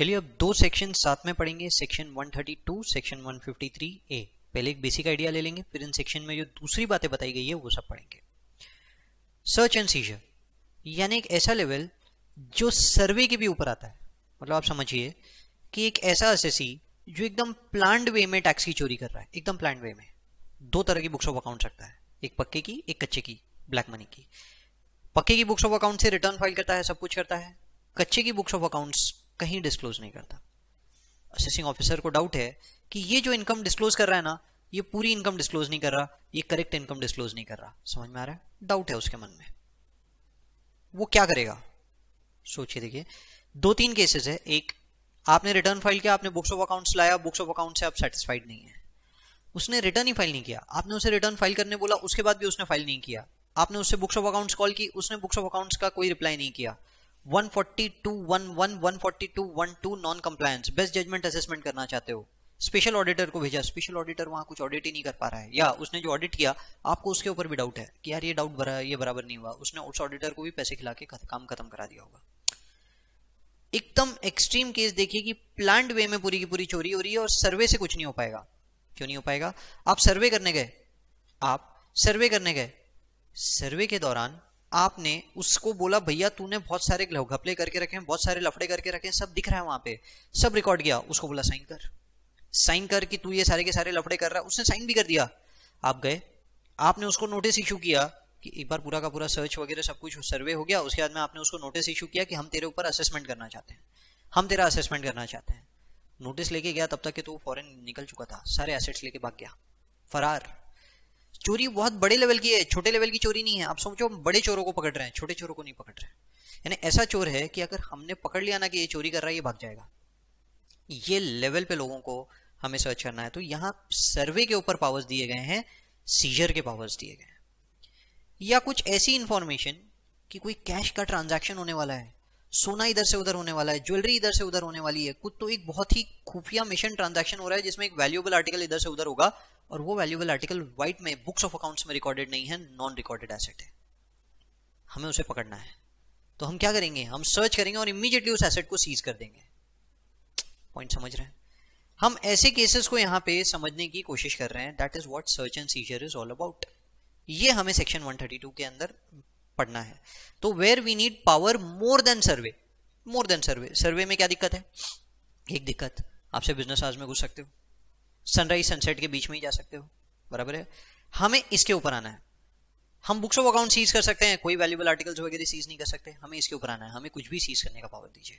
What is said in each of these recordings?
चलिए अब दो सेक्शन साथ में पढ़ेंगे सेक्शन 132 सेक्शन 153 ए पहले एक बेसिक आइडिया ले लेंगे फिर इन सेक्शन में जो दूसरी बातें बताई गई है वो सब पढ़ेंगे सर्च एंड सीजर यानी एक ऐसा लेवल जो सर्वे के भी ऊपर आता है मतलब आप समझिए कि एक ऐसा एस जो एकदम प्लान्ड वे में टैक्स की चोरी कर रहा है एकदम प्लान्ड वे में दो तरह की बुक्स ऑफ अकाउंट रखता है एक पक्के की एक कच्चे की ब्लैक मनी की पक्के की बुक्स ऑफ अकाउंट से रिटर्न फाइल करता है सब कुछ करता है कच्चे की बुक्स ऑफ अकाउंट्स कहीं डिस्क्लोज नहीं करता असेसिंग ऑफिसर को डाउट है कि ये जो इनकम डिस्क्लोज कर रहा है ना ये पूरी इनकम डिस्क्लोज नहीं कर रहा ये करेक्ट इनकम डिस्क्लोज नहीं कर रहा समझ में आ रहा है डाउट है उसके मन में वो क्या करेगा सोचिए देखिए दो तीन केसेस है एक आपने रिटर्न फाइल किया आपने बुक्स ऑफ अकाउंट्स लाया बुक्स ऑफ अकाउंट से आप सेटिस्फाइड नहीं है उसने रिटर्न ही फाइल नहीं किया आपने उसे रिटर्न फाइल करने बोला उसके बाद भी उसने फाइल नहीं किया आपने उससे बुक्स ऑफ अकाउंट्स कॉल की उसने बुक्स ऑफ अकाउंट्स का कोई रिप्लाई नहीं किया 14211 non compliance best judgment assessment करना चाहते हो स्पेशल ऑडिटर को भेजा स्पेशल ऑडिटर वहां कुछ ऑडिट ही नहीं कर पा रहा है या उसने जो ऑडिट किया आपको उसके ऊपर भी डाउट है कि यार ये डाउट भरा ये बराबर नहीं हुआ उसने उस ऑडिटर को भी पैसे खिला के काम खत्म करा दिया होगा एकदम एक्सट्रीम केस देखिए कि प्लांट वे में पूरी की पूरी चोरी हो रही है और सर्वे से कुछ नहीं हो पाएगा क्यों नहीं हो पाएगा आप सर्वे करने गए आप सर्वे करने गए सर्वे के दौरान आपने उसको बोला भैया तूने बहुत सारे घपले करके रखे हैं बहुत सारे लफड़े करके रखे हैं सब दिख रहा है वहां पे सब रिकॉर्ड किया उसको बोला साइन कर साइन कर कि तू ये सारे के सारे लफड़े कर रहा है उसने साइन भी कर दिया आप गए आपने उसको नोटिस इश्यू किया कि एक बार पूरा का पूरा सर्च वगैरह सब कुछ सर्वे हो गया उसके बाद में आपने उसको नोटिस इश्यू किया कि हम तेरे ऊपर असेसमेंट करना चाहते हैं हम तेरा असेसमेंट करना चाहते हैं नोटिस लेके गया तब तक कि तो फॉरन निकल चुका था सारे एसेट्स लेके भाग गया फरार चोरी बहुत बड़े लेवल की है छोटे लेवल की चोरी नहीं है आप सोचो हम बड़े चोरों को पकड़ रहे हैं छोटे चोरों को नहीं पकड़ रहे यानी ऐसा चोर है कि अगर हमने पकड़ लिया ना कि ये चोरी कर रहा है ये भाग जाएगा ये लेवल पे लोगों को हमें सर्च करना है तो यहाँ सर्वे के ऊपर पावर्स दिए गए हैं सीजर के पावर्स दिए गए हैं या कुछ ऐसी इंफॉर्मेशन कि कोई कैश का ट्रांजैक्शन होने वाला है सोना इधर से उधर होने वाला है ज्वेलरी इधर से उधर होने वाली है कुछ तो एक बहुत ही खुफिया मिशन ट्रांजैक्शन हो रहा है जिसमें एक वैल्यूएबल आर्टिकल इधर से उधर होगा और वो वैल्यूबल आर्टिकल व्हाइट में बुक्स ऑफ अकाउंट्स में रिकॉर्डेड नहीं है नॉन रिकॉर्डेड एसेट है हमें उसे पकड़ना है तो हम क्या करेंगे हम सर्च करेंगे और इमीडिएटली उस एसेट को सीज कर देंगे पॉइंट समझ रहे हैं हम ऐसे केसेस को यहाँ पे समझने की कोशिश कर रहे हैं that is what search and seizure is all about ये हमें सेक्शन 132 के अंदर पढ़ना है तो where we need power more than survey more than survey survey में क्या दिक्कत है एक दिक्कत आपसे बिजनेस आज में घुस सकते हो सनराइज सनसेट के बीच में ही जा सकते हो बराबर है हमें इसके ऊपर आना है हम बुक्स ऑफ अकाउंट सीज कर सकते हैं कोई वैल्यूबल आर्टिकल्स वगैरह सीज नहीं कर सकते हमें इसके ऊपर आना है हमें कुछ भी सीज करने का पावर दीजिए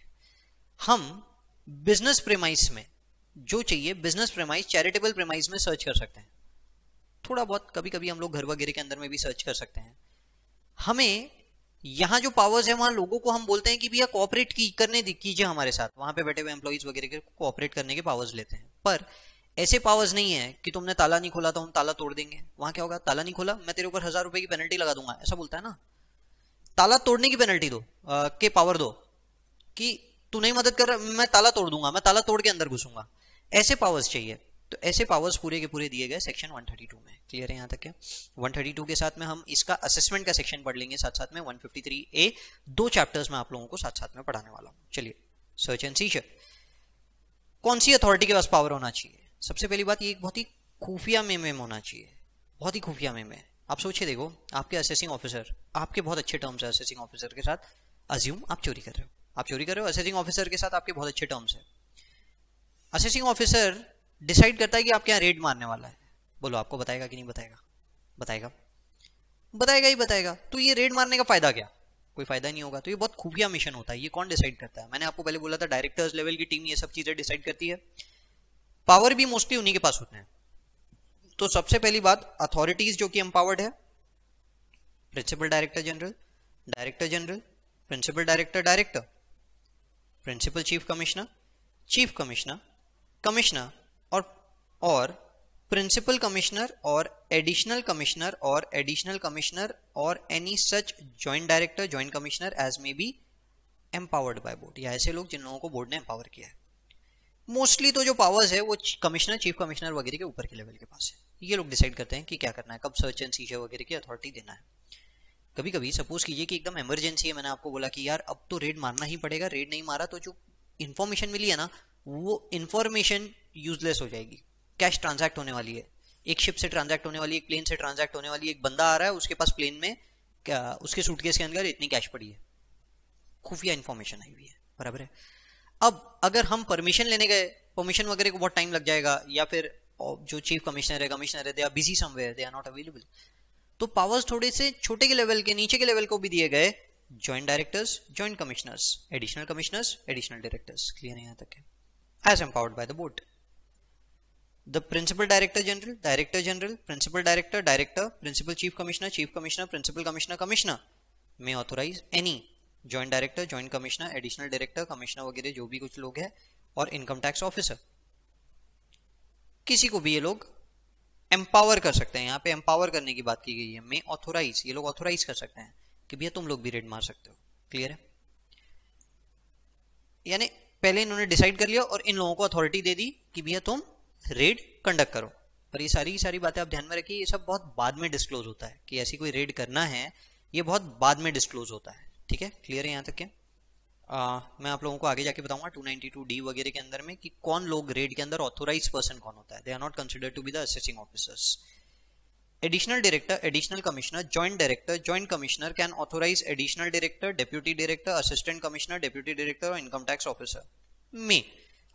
हम बिजनेस प्रेमाइस में जो चाहिए बिजनेस प्रेमाइस चैरिटेबल प्रेमाइस में सर्च कर सकते हैं थोड़ा बहुत कभी कभी हम लोग घर वगैरह के अंदर में भी सर्च कर सकते हैं हमें यहाँ जो पावर्स है वहां लोगों को हम बोलते हैं कि भैया कॉपरेट की, करने कीजिए हमारे साथ वहां पे बैठे हुए एम्प्लॉइज वगैरह के कॉपरेट करने के पावर्स लेते हैं पर ऐसे पावर्स नहीं है कि तुमने ताला नहीं खोला तो हम ताला तोड़ देंगे वहां क्या होगा ताला नहीं खोला मैं तेरे ऊपर हजार रुपए की पेनल्टी लगा दूंगा ऐसा बोलता है ना ताला तोड़ने की पेनल्टी दो आ, के पावर दो कि तू नहीं मदद कर रहा मैं ताला तोड़ दूंगा मैं ताला तोड़ के अंदर घुसूंगा ऐसे पावर्स चाहिए तो ऐसे पावर्स पूरे के पूरे दिए गए सेक्शन 132 में क्लियर है यहाँ तक क्या 132 के साथ में हम इसका असेसमेंट का सेक्शन पढ़ लेंगे साथ साथ में 153 ए दो चैप्टर्स में आप लोगों को साथ साथ में पढ़ाने वाला हूँ चलिए सर्च एंड सीचर कौन सी अथॉरिटी के पास पावर होना चाहिए सबसे पहली बात ये एक बहुत ही खुफिया मेम होना चाहिए बहुत ही खुफिया मेम है आप सोचिए देखो आपके असेसिंग ऑफिसर आपके बहुत अच्छे टर्म्स है असेसिंग ऑफिसर के साथ अज्यूम आप चोरी कर रहे हो आप चोरी कर रहे हो असेसिंग ऑफिसर के साथ आपके बहुत अच्छे टर्म्स है असेसिंग ऑफिसर डिसाइड करता है कि आपके यहाँ रेड मारने वाला है बोलो आपको बताएगा कि नहीं बताएगा बताएगा बताएगा ही बताएगा तो ये रेड मारने का फायदा क्या कोई फायदा नहीं होगा तो ये बहुत खुफिया मिशन होता है ये कौन डिसाइड करता है मैंने आपको पहले बोला था डायरेक्टर्स लेवल की टीम ये सब चीजें डिसाइड करती है पावर भी मोस्टली उन्हीं के पास होते हैं तो सबसे पहली बात अथॉरिटीज जो कि एम्पावर्ड है principal director general director general principal director director principal chief commissioner chief commissioner commissioner और और प्रिंसिपल कमिश्नर और एडिशनल कमिश्नर और एडिशनल कमिश्नर और any such joint director joint commissioner as may be empowered by board या ऐसे लोग जिन लोगों को बोर्ड ने एम्पावर किया है मोस्टली तो जो पावर्स है वो कमिश्नर चीफ कमिश्नर वगैरह के ऊपर के लेवल के पास है ये लोग डिसाइड करते हैं कि क्या करना है कब सर्च एंड सीजर वगैरह की अथॉरिटी देना है कभी कभी सपोज कीजिए कि एकदम इमरजेंसी है मैंने आपको बोला कि यार अब तो रेड मारना ही पड़ेगा रेड नहीं मारा तो जो इन्फॉर्मेशन मिली है ना वो इन्फॉर्मेशन यूजलेस हो जाएगी कैश ट्रांजैक्ट होने वाली है एक शिप से ट्रांजैक्ट होने वाली एक प्लेन से ट्रांजैक्ट होने वाली एक बंदा आ रहा है उसके पास प्लेन में उसके सूटकेस के अंदर इतनी कैश पड़ी है खुफिया इन्फॉर्मेशन आई हुई है बराबर है अब अगर हम परमिशन लेने गए परमिशन वगैरह को बहुत टाइम लग जाएगा या फिर जो चीफ कमिश्नर है कमिश्नर है they are busy somewhere they are not available तो पावर्स थोड़े से छोटे के लेवल के नीचे के लेवल को भी दिए गए joint directors joint commissioners additional commissioners additional directors clear है यहां तक है as empowered by the board the principal director general director general principal director director principal chief commissioner chief commissioner principal commissioner commissioner may authorise any joint director joint commissioner additional director commissioner वगैरह जो भी कुछ लोग हैं और income tax officer किसी को भी ये लोग एम्पावर कर सकते हैं यहाँ पे एम्पावर करने की बात की गई है मे ऑथोराइज ये लोग ऑथोराइज कर सकते हैं कि भैया तुम लोग भी रेड मार सकते हो क्लियर है यानी पहले इन्होंने डिसाइड कर लिया और इन लोगों को अथॉरिटी दे दी कि भैया तुम रेड कंडक्ट करो पर ये सारी की सारी बातें आप ध्यान में रखिए ये सब बहुत बाद में डिस्क्लोज होता है कि ऐसी कोई रेड करना है ये बहुत बाद में डिस्क्लोज होता है ठीक है क्लियर है यहाँ तक के आ, मैं आप लोगों को आगे जाके बताऊंगा 292 डी वगैरह के अंदर में कि कौन लोग ग्रेड के अंदर ऑथोराइज पर्सन कौन होता है they are not consider to be the assessing officers additional director additional commissioner joint director joint commissioner can authorise additional director deputy director assistant commissioner deputy director और इनकम टैक्स ऑफिसर मे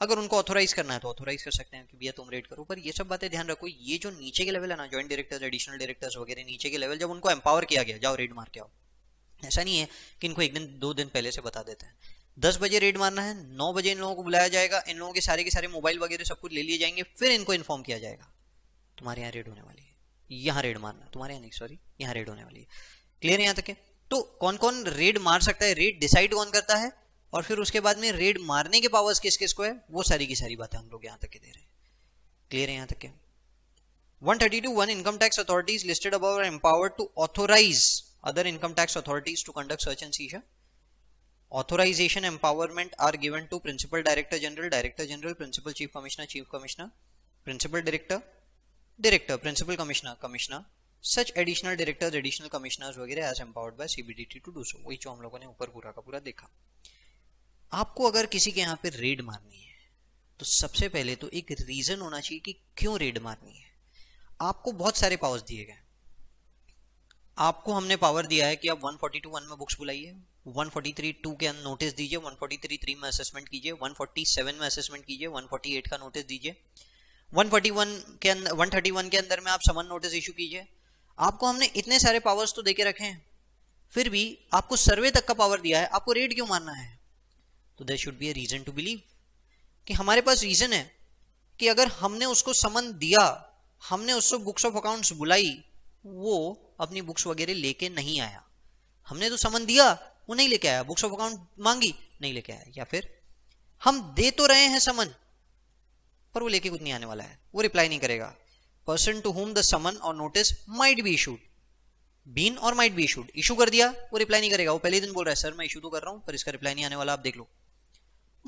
अगर उनको authorise करना है तो authorise कर सकते हैं कि भैया तुम रेड करो पर ये सब बातें ध्यान रखो ये जो नीचे के लेवल है ना जॉइंट डायरेक्टर्स एडिशनल डायरेक्टर्स वगैरह नीचे के लेवल जब उनको एम्पावर किया गया जाओ रेड मार के आओ ऐसा नहीं है कि इनको एक दिन दो दिन पहले से बता देते हैं दस बजे रेड मारना है नौ बजे इन लोगों को बुलाया जाएगा इन लोगों के सारे के सारे मोबाइल वगैरह सब कुछ ले लिए जाएंगे फिर इनको इन्फॉर्म किया जाएगा तुम्हारे यहाँ रेड होने वाली है यहाँ रेड मारना तुम्हारे यहाँ नहीं सॉरी यहाँ रेड होने वाली है क्लियर है यहाँ तक है तो कौन कौन रेड मार सकता है रेड डिसाइड कौन करता है और फिर उसके बाद में रेड मारने के पावर्स किस किस को है वो सारी की सारी बातें हम लोग यहाँ तक के दे रहे हैं क्लियर है यहाँ तक के two one income tax authorities listed about empowered to authorise other income tax authorities to conduct search and seizure. Authorization empowerment are given to Principal Director General, Director General, Principal Chief Commissioner, Chief Commissioner, Principal Director, Director, Principal Commissioner, Commissioner, such additional directors, additional commissioners वगैरह as empowered by CBDT to do so. वही जो हम लोगों ने ऊपर पूरा का पूरा देखा आपको अगर किसी के यहाँ पे रेड मारनी है तो सबसे पहले तो एक रीजन होना चाहिए कि क्यों रेड मारनी है आपको बहुत सारे पावर्स दिए गए हैं आपको हमने पावर दिया है कि आप 142 वन में बुक्स बुलाइए 143 टू के नोटिस दीजिए 143 थ्री में असेसमेंट कीजिए 147 में असेसमेंट कीजिए 148 का नोटिस दीजिए 141 के अंदर 131 के अंदर में आप समन नोटिस इशू कीजिए आपको हमने इतने सारे पावर्स तो देके रखे हैं फिर भी आपको सर्वे तक का पावर दिया है आपको रेट क्यों मानना है तो there should be a reason to believe कि हमारे पास रीजन है कि अगर हमने उसको समन दिया हमने उसको बुक्स ऑफ अकाउंट्स बुलाई वो अपनी बुक्स वगैरह लेके नहीं आया हमने तो समन दिया वो नहीं लेके आया बुक्स ऑफ अकाउंट मांगी नहीं लेके आया या फिर हम दे तो रहे हैं समन पर वो लेके कुछ नहीं आने वाला है वो रिप्लाई नहीं करेगा person to whom the summon और notice might be issued been और माइट बी इशूड इशू कर दिया वो रिप्लाई नहीं करेगा वो पहले दिन बोल रहा है सर मैं इशू तो कर रहा हूं पर इसका रिप्लाई नहीं आने वाला आप देख लो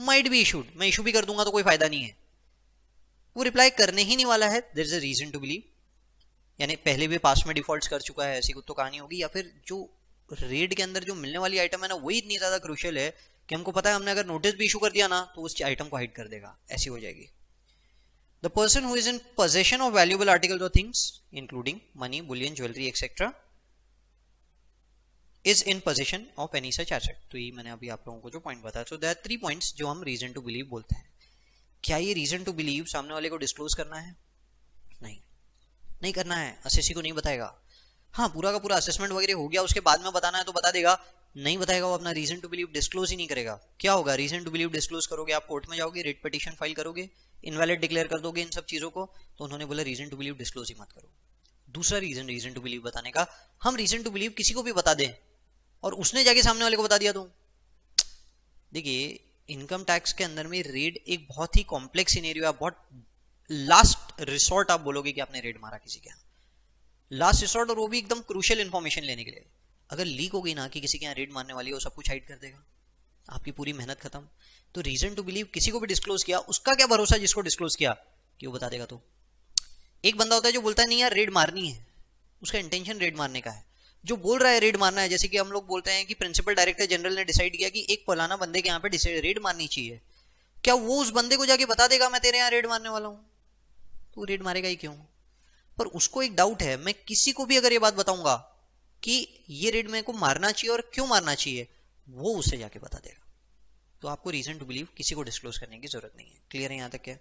माइट बी इशूड मैं इशू भी कर दूंगा तो कोई फायदा नहीं है वो रिप्लाई करने ही नहीं वाला है there is a reason to believe यानी पहले भी पास में डिफॉल्ट कर चुका है ऐसी कुछ तो कहानी होगी या फिर जो रेड के अंदर जो मिलने वाली आइटम है ना वही इतनी ज़्यादा क्रुशियल है कि हमको पता है हमने अगर नोटिस भी इशू कर दिया ना तो उस आइटम को हाइड कर देगा ऐसी हो जाएगी the person who is in possession of valuable article of things including money bullion jewellery etcetera is in possession of any such asset तो ये मैंने अभी आप लोगों को जो पॉइंट बताया सो आर थ्री पॉइंट्स जो हम रीजन टू बिलीव बोलते हैं क्या ये रीजन टू बिलीव सामने वाले को डिस्क्लोज करना है नहीं नहीं करना है असेसी को नहीं बताएगा हाँ पूरा का पूरा असेसमेंट वगैरह हो गया उसके बाद में बताना है तो बता देगा नहीं बताएगा वो अपना रीजन टू बिलीव डिस्क्लोज ही नहीं करेगा क्या होगा रीजन टू बिलीव डिस्क्लोज करोगे आप कोर्ट में जाओगे रेट पटिशन फाइल करोगे इनवैलिड डिक्लेयर कर दोगे इन सब चीज़ों को तो उन्होंने बोला रीजन टू बिलीव डिस्क्लोज ही मत करो दूसरा रीजन रीजन टू बिलीव बताने का हम रीजन टू बिलीव किसी को भी बता दें और उसने जाके सामने वाले को बता दिया तो देखिए इनकम टैक्स के अंदर में रेड एक बहुत ही कॉम्प्लेक्स सिनेरियो है बहुत लास्ट रिसोर्ट आप बोलोगे कि आपने रेड मारा किसी के यहाँ लास्ट रिसोर्ट और वो भी एकदम क्रूशियल इन्फॉर्मेशन लेने के लिए अगर लीक हो गई ना कि किसी के यहाँ रेड मारने वाली है वो सब कुछ हाइड कर देगा आपकी पूरी मेहनत खत्म तो रीजन टू बिलीव किसी को भी डिस्क्लोज किया उसका क्या भरोसा जिसको डिस्क्लोज किया कि वो बता देगा तो एक बंदा होता है जो बोलता है नहीं यार रेड मारनी है उसका इंटेंशन रेड मारने का है जो बोल रहा है रेड मारना है जैसे कि हम लोग बोलते हैं कि प्रिंसिपल डायरेक्टर जनरल ने डिसाइड किया कि एक फलाना बंदे के यहाँ पे रेड मारनी चाहिए क्या वो उस बंदे को जाके बता देगा मैं तेरे यहाँ रेड मारने वाला हूँ वो रेड मारेगा ही क्यों पर उसको एक डाउट है मैं किसी को भी अगर ये बात बताऊंगा कि ये रेड मेरे को मारना चाहिए और क्यों मारना चाहिए वो उसे जाके बता देगा तो आपको रीजन टू बिलीव किसी को डिस्क्लोज करने की जरूरत नहीं है क्लियर है यहां तक क्या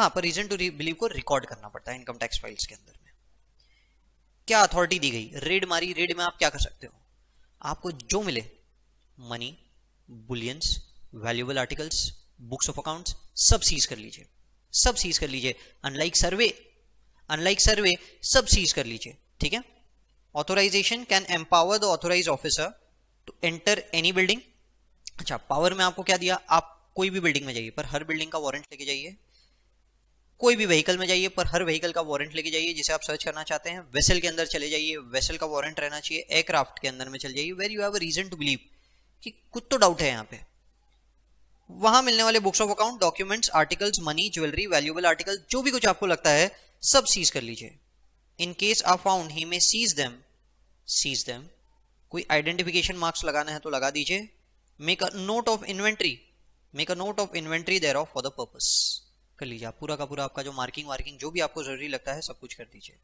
हाँ पर रीजन टू बिलीव को रिकॉर्ड करना पड़ता है इनकम टैक्स फाइल्स के अंदर में क्या अथॉरिटी दी गई रेड मारी रेड में आप क्या कर सकते हो आपको जो मिले money bullions valuable articles books of accounts सब सीज कर लीजिए सब सीज कर लीजिए अनलाइक सर्वे अनलाइक सर्वे सब सीज कर लीजिए ठीक है authorisation can empower the authorise officer to enter any building अच्छा पावर में आपको क्या दिया आप कोई भी बिल्डिंग में जाइए पर हर बिल्डिंग का वारंट लेके जाइए कोई भी व्हीकल में जाइए पर हर व्हीकल का वारंट लेके जाइए जिसे आप सर्च करना चाहते हैं वेसल के अंदर चले जाइए वेसल का वारंट रहना चाहिए एयरक्राफ्ट के अंदर में चले जाइए where you have a reason to believe कि कुछ तो डाउट है यहाँ पे वहां मिलने वाले books of account documents articles money jewellery valuable article जो भी कुछ आपको लगता है सब सीज कर लीजिए इन केस आप फाउंड ही में सीज देम सीज देम कोई आइडेंटिफिकेशन मार्क्स लगाना है तो लगा दीजिए make a note of inventory make a note of inventory there of for the purpose कर लीजिए आप पूरा का पूरा आपका जो मार्किंग वार्किंग जो भी आपको जरूरी लगता है सब कुछ कर दीजिए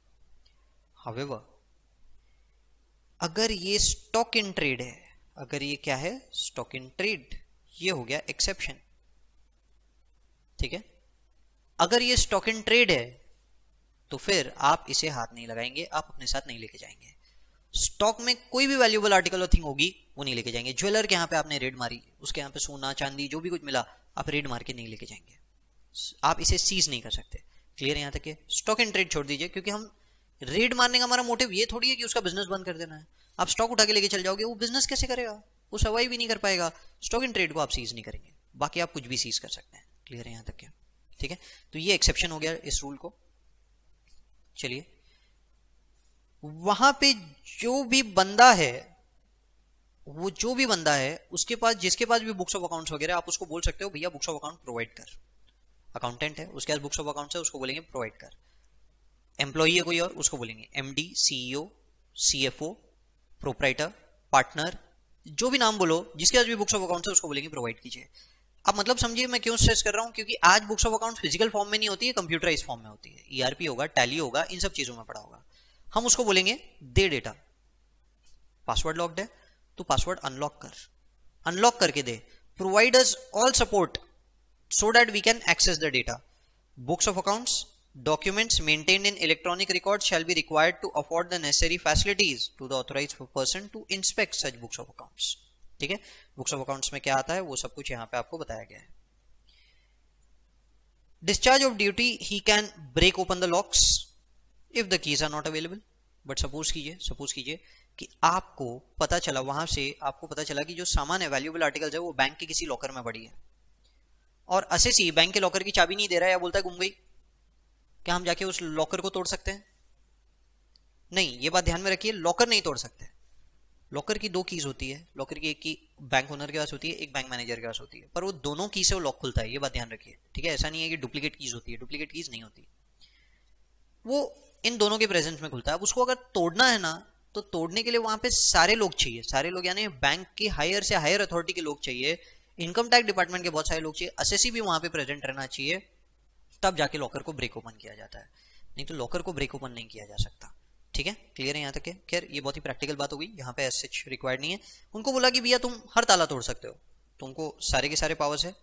हावेवर अगर ये स्टॉक इन ट्रेड है अगर ये क्या है स्टॉक इन ट्रेड ये हो गया एक्सेप्शन ठीक है अगर ये स्टॉक इन ट्रेड है तो फिर आप इसे हाथ नहीं लगाएंगे आप अपने साथ नहीं लेके जाएंगे स्टॉक में कोई भी वैल्यूबल आर्टिकल और थिंग होगी वो नहीं लेके जाएंगे ज्वेलर के यहां पे आपने रेड मारी उसके यहां पे सोना चांदी जो भी कुछ मिला आप रेड मार के नहीं लेके जाएंगे आप इसे सीज नहीं कर सकते क्लियर यहां तक स्टॉक एंड ट्रेड छोड़ दीजिए क्योंकि हम रेड मारने का हमारा मोटिव ये थोड़ी है कि उसका बिजनेस बंद कर देना है आप स्टॉक उठा के लेके चल जाओगे वो बिजनेस कैसे करेगा वो सर्वाइव भी नहीं कर पाएगा स्टॉक इन ट्रेड को आप सीज नहीं करेंगे बाकी आप कुछ भी सीज कर सकते हैं क्लियर है यहां तक क्या ठीक है तो ये एक्सेप्शन हो गया इस रूल को चलिए वहां पे जो भी बंदा है वो जो भी बंदा है उसके पास जिसके पास भी बुक्स ऑफ अकाउंट वगैरह आप उसको बोल सकते हो भैया बुक्स ऑफ अकाउंट प्रोवाइड कर अकाउंटेंट है उसके पास बुक्स ऑफ अकाउंट है उसको बोलेंगे प्रोवाइड कर एम्प्लॉई है कोई और उसको बोलेंगे MD CEO CFO proprietor partner जो भी नाम बोलो जिसके आज भी बुक्स ऑफ अकाउंट है उसको बोलेंगे प्रोवाइड कीजिए आप मतलब समझिए मैं क्यों स्ट्रेस कर रहा हूँ क्योंकि आज books of account physical form में नहीं होती है कंप्यूटराइज फॉर्म में होती है ईआरपी e होगा टैली होगा इन सब चीजों में पड़ा होगा हम उसको बोलेंगे दे डेटा पासवर्ड लॉक्ड है तो पासवर्ड अनलॉक कर अनलॉक करके they providers all support so that we can access the data books of accounts Documents maintained in electronic record shall be required to afford the necessary facilities to the authorized person to inspect such books of accounts. ठीक है books of accounts में क्या आता है वो सब कुछ यहां पे आपको बताया गया है discharge of duty he can break open the locks if the keys are not available but suppose कीजिए सपोज कीजिए कि आपको पता चला वहां से आपको पता चला कि जो सामान है वैल्यूएबल आर्टिकल्स है वो बैंक के किसी लॉकर में पड़ी है और असेसी बैंक के लॉकर की चाबी नहीं दे रहा है या बोलता है गुम गई क्या हम जाके उस लॉकर को तोड़ सकते हैं नहीं ये बात ध्यान में रखिए लॉकर नहीं तोड़ सकते लॉकर की दो कीज होती है लॉकर की एक की बैंक ओनर के पास होती है एक बैंक मैनेजर के पास होती है पर वो दोनों की से वो लॉक खुलता है ये बात ध्यान रखिए ठीक है ऐसा नहीं है कि डुप्लीकेट कीज होती है डुप्लीकेट कीज नहीं होती वो इन दोनों के प्रेजेंस में खुलता है अब उसको अगर तोड़ना है ना तो तोड़ने के लिए वहां पे सारे लोग चाहिए सारे लोग यानी बैंक की हायर से हायर अथॉरिटी के लोग चाहिए इनकम टैक्स डिपार्टमेंट के बहुत सारे लोग चाहिए असेसी भी वहां पे प्रेजेंट रहना चाहिए तब जाके लॉकर को ब्रेक ओपन किया जाता है नहीं तो लॉकर को ब्रेक ओपन नहीं किया जा सकता ठीक है क्लियर है यहाँ तक खैर ये बहुत ही प्रैक्टिकल बात हो गई यहाँ पे एस रिक्वायर्ड नहीं है उनको बोला कि भैया तुम हर ताला तोड़ सकते हो तुमको सारे के सारे पावर्स है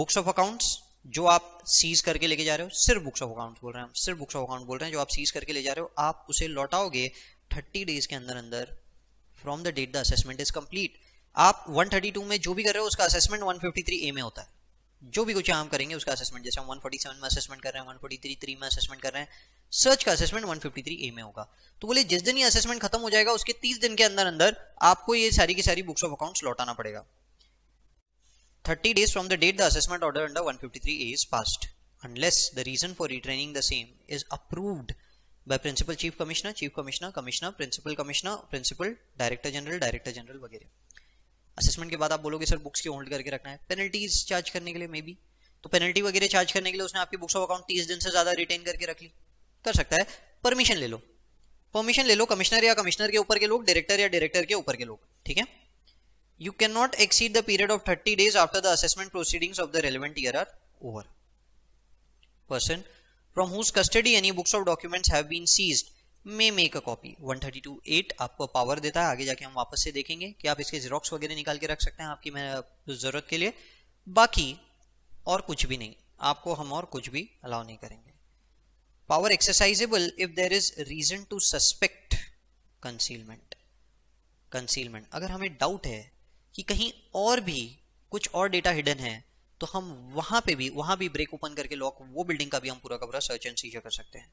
बुक्स ऑफ अकाउंट्स जो आप सीज करके लेके जा रहे हो सिर्फ बुक्स ऑफ अकाउंट बोल रहे हैं सिर्फ बुक्स ऑफ अकाउंट बोल रहे हैं जो आप सीज करके ले जा रहे हो आप उसे लौटाओगे थर्टी डेज के अंदर अंदर from the date the assessment is complete आप 132 में जो भी कर रहे हो उसका असेसमेंट 153 ए में होता है जो भी कुछ हम करेंगे उसका असेसमेंट जैसे हम 147 में असेसमेंट कर रहे हैं 143 में असेसमेंट कर रहे हैं सर्च का असेसमेंट 153 ए में होगा तो बोले जिस दिन ये असेसमेंट खत्म हो जाएगा उसके 30 दिन के अंदर अंदर आपको ये सारी की सारी बुक्स ऑफ अकाउंट्स लौटाना पड़ेगा 30 days from the date the assessment order under 153 A is passed unless the reason for retaining the same is approved by principal chief commissioner chief commissioner commissioner principal commissioner principal director general director general वगैरह assessment के बाद आप बोलोगे sir books की hold करके रखना है penalties charge करने के लिए मे बी तो पेनल्टी वगैरह चार्ज करने के लिए उसने आपकी बुक्स ऑफ अकाउंट तीस दिन से ज्यादा रिटेन करके रख ली कर सकता है परमिशन ले लो परमिशन ले लो कमिश्नर या कमिश्नर के ऊपर के लोग डायरेक्टर या डायरेक्टर के ऊपर के लोग ठीक है you can not exceed the period of thirty days after the assessment proceedings of the relevant year are over person from whose custody any books of documents have been seized may make a copy 132.8 आपको power देता है आगे जाके हम वापस से देखेंगे कि आप इसके जीरोक्स वगैरह निकाल के रख सकते हैं आपकी जरूरत के लिए बाकी और कुछ भी नहीं आपको हम और कुछ भी अलाउ नहीं करेंगे power exercisable if there is reason to suspect concealment concealment अगर हमें डाउट है कि कहीं और भी कुछ और डेटा हिडन है तो हम वहां पे भी वहां भी ब्रेक ओपन करके लॉक वो बिल्डिंग का भी हम पूरा का पूरा सर्च एंड सीजर कर सकते हैं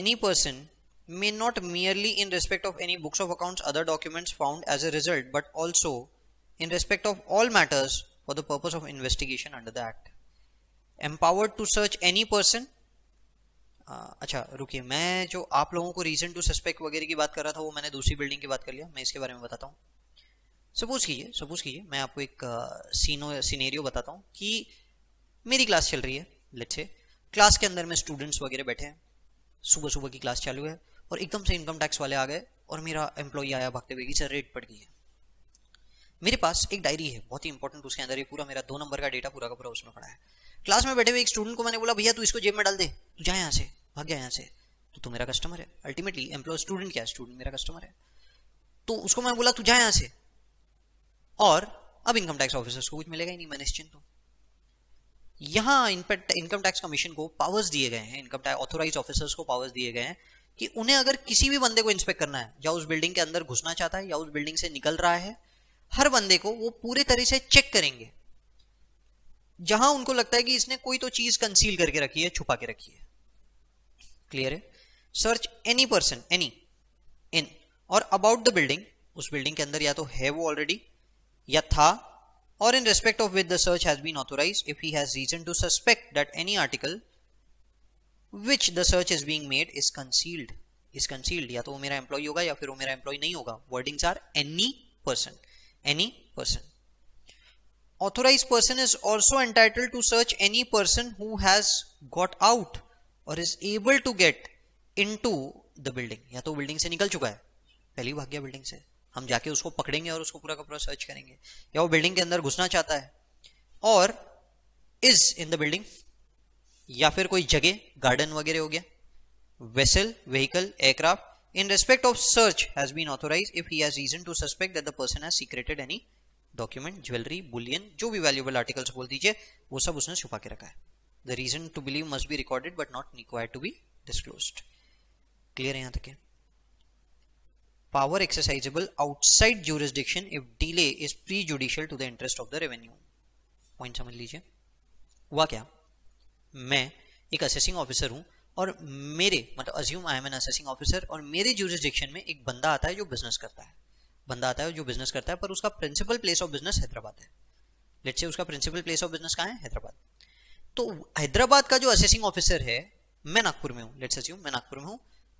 any person may not merely in respect of any books of accounts other documents found as a result but also in respect of all matters for the purpose of investigation under the act empowered to search any person अच्छा रुकिए मैं जो आप लोगों को reason to suspect वगैरह की बात कर रहा था वो मैंने दूसरी बिल्डिंग की बात कर लिया मैं इसके बारे में बताता हूँ सपोज कीजिए सपोज कीजिए मैं आपको एक सीनो सीनेरियो बताता हूँ कि मेरी क्लास चल रही है लेट्स से क्लास के अंदर में स्टूडेंट्स वगैरह बैठे हैं सुबह सुबह की क्लास चालू है और एकदम से इनकम टैक्स वाले आ गए और मेरा एम्प्लॉई आया भागते हुए कि सर रेट पड़ गई है मेरे पास एक डायरी है बहुत ही इंपॉर्टेंट उसके अंदर ये पूरा मेरा दो नंबर का डेटा पूरा का पूरा उसमें पड़ा है क्लास में बैठे हुए एक स्टूडेंट को मैंने बोला भैया तू इसको जेब में डाल दे तू जाए यहाँ से भाग गया यहाँ से तो तू मेरा कस्टमर है अल्टीमेटली एम्प्लॉय स्टूडेंट क्या है स्टूडेंट मेरा कस्टमर है तो उसको मैंने बोला तू जाए यहाँ से और अब इनकम टैक्स ऑफिसर्स को कुछ मिलेगा ही नहीं मैं निश्चिंत हूँ यहाँ इनकम टैक्स कमीशन को पावर्स दिए गए हैं इनकम टैक्स ऑथोराइज ऑफिसर्स को पावर्स दिए गए हैं कि उन्हें अगर किसी भी बंदे को इंस्पेक्ट करना है या उस बिल्डिंग के अंदर घुसना चाहता है या उस बिल्डिंग से निकल रहा है हर बंदे को वो पूरे तरह से चेक करेंगे जहां उनको लगता है कि इसने कोई तो चीज कंसील करके रखी है छुपा के रखी है क्लियर है search any person any in or about the building उस बिल्डिंग के अंदर या तो है वो ऑलरेडी या था और in respect of with the search has been authorise if he has reason to suspect that any article which the search is being made is concealed is concealed या तो वो मेरा एम्प्लॉय होगा या फिर वो मेरा एम्प्लॉय नहीं होगा wordings are any person any person authorise person is also entitle to search any person who has got out or is able to get into the building या तो बिल्डिंग से निकल चुका है पहली भाग्य बिल्डिंग से हम जाके उसको पकड़ेंगे और उसको पूरा का पूरा सर्च करेंगे या वो बिल्डिंग के अंदर घुसना चाहता है और इज इन द बिल्डिंग या फिर कोई जगह गार्डन वगैरह हो गया vessel vehicle aircraft in respect of search has been authorise if he has reason to suspect that the person has secreted any document jewellery bullion जो भी वैल्यूबल आर्टिकल्स बोल दीजिए वो सब उसने छुपा के रखा है the reason to believe must be recorded but not require to be disclose clear है यहां तक power exercisable outside jurisdiction if delay is prejudicial to the interest of the revenue point समझ लीजिए हुआ क्या मैं एक असेसिंग ऑफिसर हूँ और मेरे मतलब assume I am an assessing officer और मेरे जूरिस्डिक्शन में एक बंदा आता है जो बिजनेस करता है बंदा आता है जो बिजनेस करता है पर उसका principal place of business Hyderabad है लेट से उसका प्रिंसिपल प्लेस ऑफ बिजनेस कहाँ है हैदराबाद तो हैदराबाद का जो असेसिंग ऑफिसर है मैं नागपुर में हूँ लेट्स अज्यूम मैं नागपुर में हूँ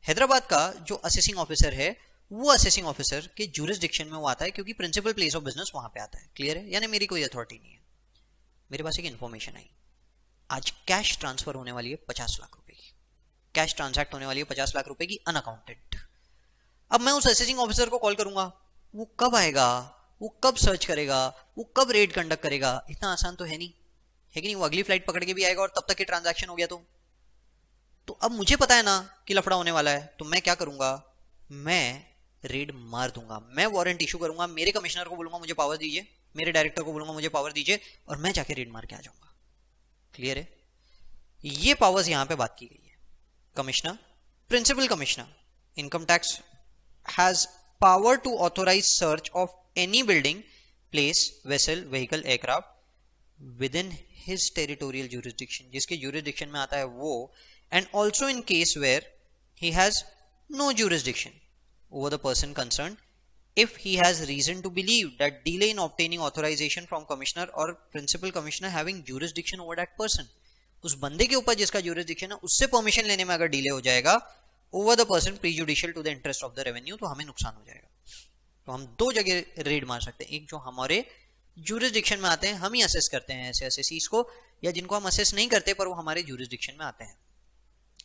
हैदराबाद का जो असेसिंग ऑफिसर है वो असेसिंग ऑफिसर के जूरिस्डिक्शन में वो आता है क्योंकि प्रिंसिपल प्लेस ऑफ बिजनेस वहां पे आता है क्लियर है यानी मेरी कोई अथॉरिटी नहीं है मेरे पास एक इन्फॉर्मेशन आई आज कैश ट्रांसफर होने वाली है पचास लाख रुपए की कैश ट्रांसैक्ट होने वाली है पचास लाख रुपए की अनअकाउंटेड अब मैं उस एसेसिंग ऑफिसर को कॉल करूंगा वो कब आएगा वो कब सर्च करेगा वो कब रेड कंडक्ट करेगा इतना आसान तो है नहीं है कि नहीं वो अगली फ्लाइट पकड़ के भी आएगा और तब तक ये ट्रांजेक्शन हो गया तो तो अब मुझे पता है ना कि लफड़ा होने वाला है तो मैं क्या करूंगा मैं रेड मार दूंगा मैं वारंट इशू करूंगा मेरे कमिश्नर को बोलूंगा मुझे पावर दीजिए मेरे डायरेक्टर को बोलूंगा मुझे पावर दीजिए और मैं जाके रेड मार के आ जाऊंगा क्लियर है ये पावर्स यहां पे बात की गई है commissioner principal commissioner income tax has power to authorise search of any building place vessel vehicle aircraft within his territorial jurisdiction जिसके जूरिस्डिक्शन में आता है वो and also in case where he has no jurisdiction over the person concern if he has reason to believe that delay in obtaining authorization from commissioner or principal commissioner having jurisdiction over that person उस बंदे के ऊपर जिसका jurisdiction है उससे permission लेने में अगर delay हो जाएगा over the person prejudicial to the interest of the revenue तो हमें नुकसान हो जाएगा तो हम दो जगह रेड मार सकते हैं एक जो हमारे जुरिस्डिक्शन में आते हैं हम ही असेस करते हैं ऐसे असेसीज को या जिनको हम असेस नहीं करते पर वो हमारे जुरिस्डिक्शन में आते हैं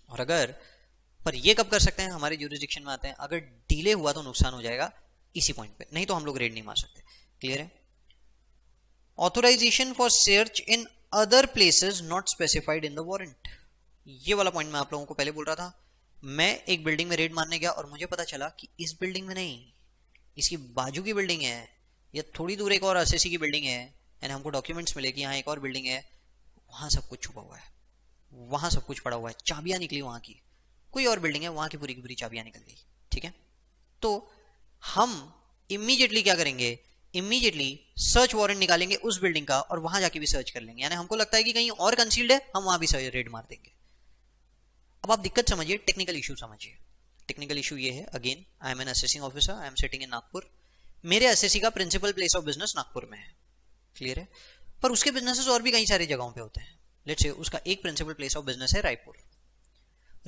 और अगर पर ये कब कर सकते हैं हमारे जुरिस्डिक्शन में आते हैं अगर डिले हुआ तो नुकसान हो जाएगा इसी पॉइंट पे नहीं तो हम लोग रेड नहीं मार सकते क्लियर है authorisation for search in other places not specified in the warrant ये वाला पॉइंट मैं आप लोगों को पहले बोल रहा था मैं एक बिल्डिंग में रेड मारने गया और मुझे पता चला कि इस बिल्डिंग में नहीं इसकी बाजू की बिल्डिंग है या थोड़ी दूर एक और एस की बिल्डिंग है यानी हमको डॉक्यूमेंट्स मिले कि यहाँ एक और बिल्डिंग है वहां सब कुछ छुपा हुआ है वहां सब कुछ पड़ा हुआ है चाबियां निकली वहां की कोई और बिल्डिंग है वहां की पूरी की पूरी चाबियां निकल गई ठीक है तो हम इमीजिएटली क्या करेंगे इमीजिएटली सर्च वारंट निकालेंगे उस बिल्डिंग का और वहां जाके भी सर्च कर लेंगे यानी हमको लगता है कि कहीं और कंसील्ड है हम वहां भी सर्च रेड मार देंगे अब आप दिक्कत समझिए टेक्निकल इशू समझिए टेक्निकल इशू ये है again I am an assessing officer I am sitting in Nagpur मेरे एसएससी का principal place of business Nagpur में है क्लियर है पर उसके बिजनेसेस और भी कई सारी जगहों पे होते हैं लेट्स से उसका एक प्रिंसिपल प्लेस ऑफ बिजनेस है रायपुर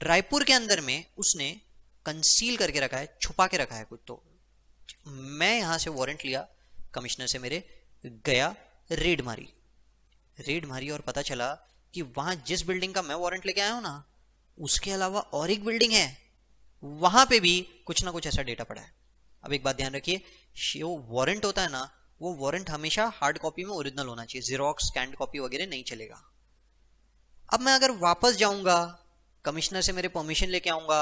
रायपुर के अंदर में उसने कंसील करके रखा है छुपा के रखा है कुछ तो मैं यहां से वारंट लिया कमिश्नर से मेरे गया रेड मारी रेड मारी और पता चला कि वहां जिस बिल्डिंग का मैं वारंट लेके आया हूं ना उसके अलावा और एक बिल्डिंग है वहां पे भी कुछ ना कुछ ऐसा डेटा पड़ा है अब एक बात ध्यान रखिए वो वारंट होता है ना वो वारंट हमेशा हार्ड कॉपी में ओरिजिनल होना चाहिए जीरोक्स स्कैंड कॉपी वगैरह नहीं चलेगा अब मैं अगर वापस जाऊंगा कमिश्नर से मेरे परमिशन लेके आऊंगा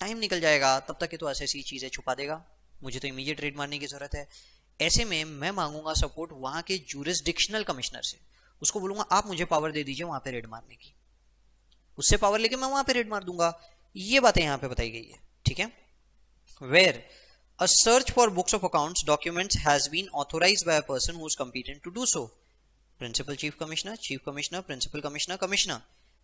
टाइम निकल जाएगा तब तक ये तो ऐसी ऐसी चीजें छुपा देगा मुझे तो इमीडिएट रेड मारने की जरूरत है ऐसे में मैं मांगूंगा सपोर्ट वहां के जूरिस्डिक्शनल कमिश्नर से उसको बोलूंगा आप मुझे पावर दे दीजिए वहां पे रेड मारने की उससे पावर लेके मैं वहां पे रेड मार दूंगा ये बातें यहां पे बताई गई है ठीक है where a search for books of accounts documents has been authorise by a person who is competent to do so principal chief commissioner chief commissioner principal commissioner commissioner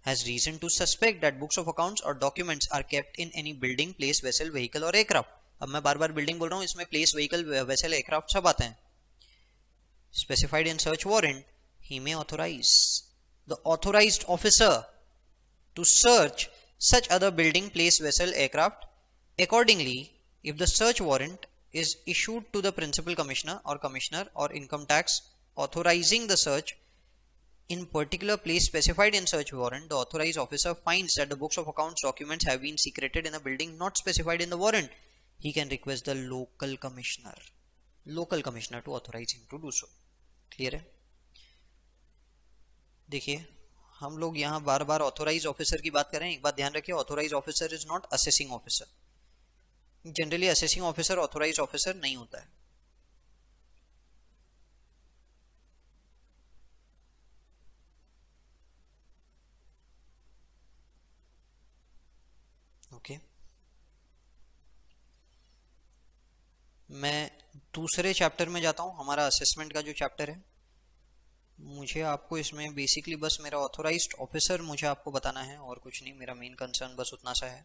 has reason to suspect that books of accounts or documents are kept in any building place vessel vehicle or aircraft अब मैं बार बार building बोल रहा हूँ इसमें place vehicle vessel aircraft सब आते हैं specified in search warrant he may authorise the authorise officer to search such other building place vessel aircraft accordingly if the search warrant is issued to the principal commissioner or commissioner or income tax authorising the search in particular place specified in search warrant the authorise officer find that the books of account documents have been secreted in a building not specified in the warrant he can request the local commissioner local commissioner to authorize him to do so clear है देखिए हम लोग यहाँ बार बार authorise officer की बात करें एक बात ध्यान रखिए authorise officer is not assessing officer generally assessing officer authorise officer नहीं होता है okay मैं दूसरे चैप्टर में जाता हूँ हमारा असेसमेंट का जो चैप्टर है मुझे आपको इसमें बेसिकली बस मेरा ऑथोराइज्ड ऑफिसर मुझे आपको बताना है और कुछ नहीं मेरा मेन कंसर्न बस उतना सा है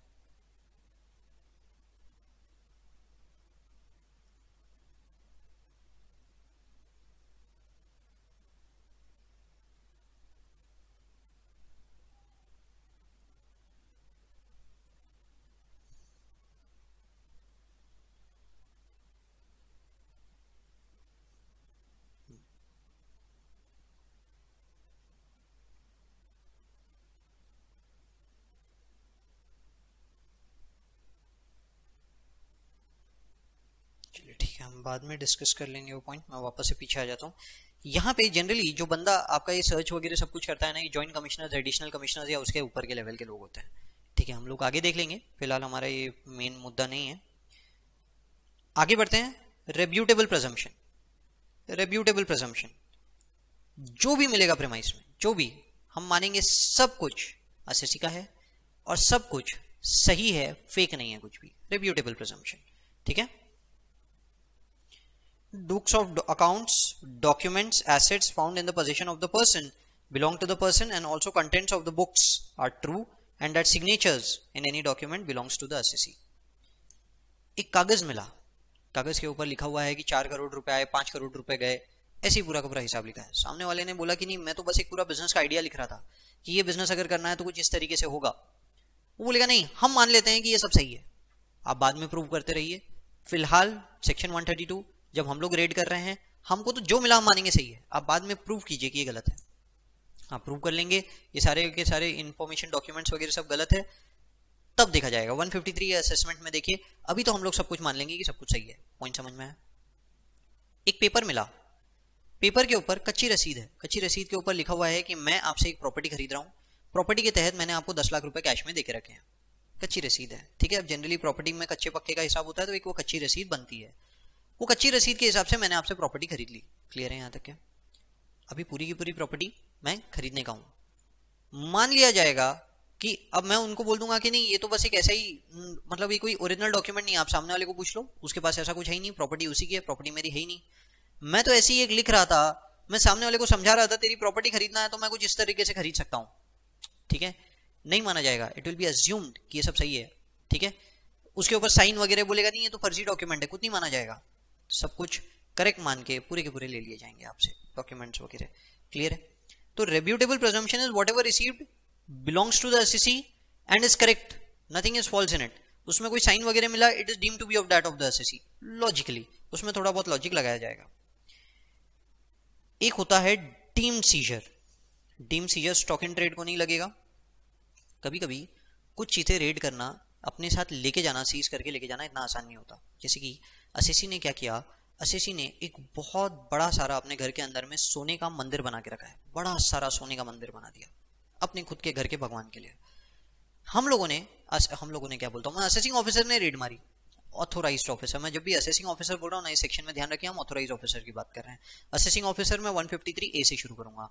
बाद में डिस्कस कर लेंगे वो पॉइंट मैं वापस से पीछे आ जाता हूँ यहाँ पे जनरली जो बंदा आपका ये सर्च वगैरह सब कुछ करता है ना ये जॉइंट कमिश्नर एडिशनल कमिश्नर या उसके ऊपर के लेवल के लोग होते हैं ठीक है हम लोग आगे देख लेंगे फिलहाल हमारा ये मेन मुद्दा नहीं है आगे बढ़ते हैं रेब्यूटेबल प्रजम्पन रेब्यूटेबल प्रजम्पन जो भी मिलेगा प्रेमाइस में जो भी हम मानेंगे सब कुछ एसएससी का है और सब कुछ सही है फेक नहीं है कुछ भी रेब्यूटेबल प्रजम्पन ठीक है books of do accounts, documents, assets found in the possession of the person belong to the person and also contents of the books are true and that signatures in any document belongs to the assessee. एक कागज मिला कागज के ऊपर लिखा हुआ है कि चार करोड़ रुपए आए पांच करोड़ रुपए गए ऐसे ही पूरा का पूरा हिसाब लिखा है सामने वाले ने बोला कि नहीं मैं तो बस एक पूरा बिजनेस का आइडिया लिख रहा था कि ये बिजनेस अगर करना है तो कुछ इस तरीके से होगा वो बोलेगा नहीं हम मान लेते हैं कि ये सब सही है आप बाद में प्रूव करते रहिए फिलहाल सेक्शन 132 जब हम लोग रेड कर रहे हैं हमको तो जो मिला हम मानेंगे सही है आप बाद में प्रूव कीजिए कि ये गलत है आप हाँ, प्रूव कर लेंगे ये सारे के सारे इन्फॉर्मेशन डॉक्यूमेंट्स वगैरह सब गलत है तब देखा जाएगा 153 असेसमेंट में देखिए अभी तो हम लोग सब कुछ मान लेंगे कि सब कुछ सही है पॉइंट समझ में आया एक पेपर मिला पेपर के ऊपर कच्ची रसीद है कच्ची रसीद के ऊपर लिखा हुआ है कि मैं आपसे एक प्रॉपर्टी खरीद रहा हूँ प्रॉपर्टी के तहत मैंने आपको दस लाख रुपये कैश में देके रखे हैं कच्ची रसीद है ठीक है अब जनरली प्रॉपर्टी में कच्चे पक्के का हिसाब होता है तो एक वो कच्ची रसीद बनती है वो कच्ची रसीद के हिसाब से मैंने आपसे प्रॉपर्टी खरीद ली क्लियर है यहाँ तक क्या अभी पूरी की पूरी प्रॉपर्टी मैं खरीदने का हूं मान लिया जाएगा कि अब मैं उनको बोल दूंगा कि नहीं ये तो बस एक ऐसा ही मतलब ये कोई ओरिजिनल डॉक्यूमेंट नहीं आप सामने वाले को पूछ लो उसके पास ऐसा कुछ है ही नहीं प्रॉपर्टी उसी की है प्रॉपर्टी मेरी है ही नहीं मैं तो ऐसे ही एक लिख रहा था मैं सामने वाले को समझा रहा था तेरी प्रॉपर्टी खरीदना है तो मैं कुछ इस तरीके से खरीद सकता हूँ ठीक है नहीं माना जाएगा इट विल बी अज्यूम्ड कि ये सब सही है ठीक है उसके ऊपर साइन वगैरह बोलेगा नहीं ये तो फर्जी डॉक्यूमेंट है कुछ नहीं माना जाएगा सब कुछ करेक्ट मान के पूरे के पूरे ले लिए जाएंगे आपसे डॉक्यूमेंट्स वगैरह क्लियर है तो rebuttable presumption is whatever received belongs to the and is correct nothing is false in it उसमें कोई साइन वगैरह मिला it is deem to be of that of the S logically उसमें थोड़ा बहुत लॉजिक लगाया जाएगा एक होता है deem seizure deem seizure stock and trade को नहीं लगेगा कभी कभी कुछ चीजें रेड करना अपने साथ लेके जाना सीज करके लेके जाना इतना आसान नहीं होता जैसे कि असीसी ने क्या किया असीसी ने एक बहुत बड़ा सारा अपने घर के अंदर में सोने का मंदिर बना के रखा है बड़ा सारा सोने का मंदिर बना दिया अपने खुद के घर के भगवान के लिए हम लोगों ने हम लोगों ने क्या बोलता हूँ असेसिंग ऑफिसर ने रेड मारी ऑथोराइज ऑफिसर मैं जब भी असेसिंग ऑफिसर बोल रहा हूँ ना इस सेक्शन में ध्यान रखिए हम ऑथोराइज ऑफिसर की बात कर रहे हैं असेसिंग ऑफिसर में 153 ए से शुरू करूंगा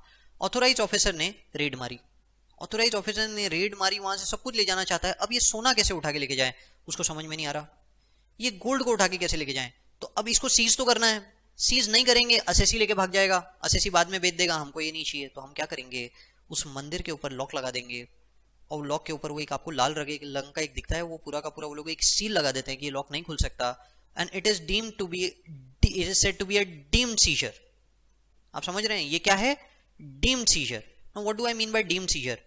ऑथोराइज ऑफिसर ने रेड मारी ऑथोराइज ऑफिसर ने रेड मारी वहां से सब कुछ ले जाना चाहता है अब ये सोना कैसे उठा के लेके जाए उसको समझ में नहीं आ रहा ये गोल्ड को उठा के कैसे लेके जाए तो अब इसको सीज तो करना है सीज नहीं करेंगे असेसी लेके भाग जाएगा असेसी बाद में बेच देगा हमको ये नहीं चाहिए तो हम क्या करेंगे उस मंदिर के ऊपर लॉक लगा देंगे और लॉक के ऊपर वो एक आपको लाल रंग लंग का एक दिखता है वो पूरा का पूरा वो लोग एक सील लगा देते हैं कि ये लॉक नहीं खुल सकता and it is deem to be it is said to be a deem seizure आप समझ रहे हैं ये क्या है deem seizure what do I mean by deem seizure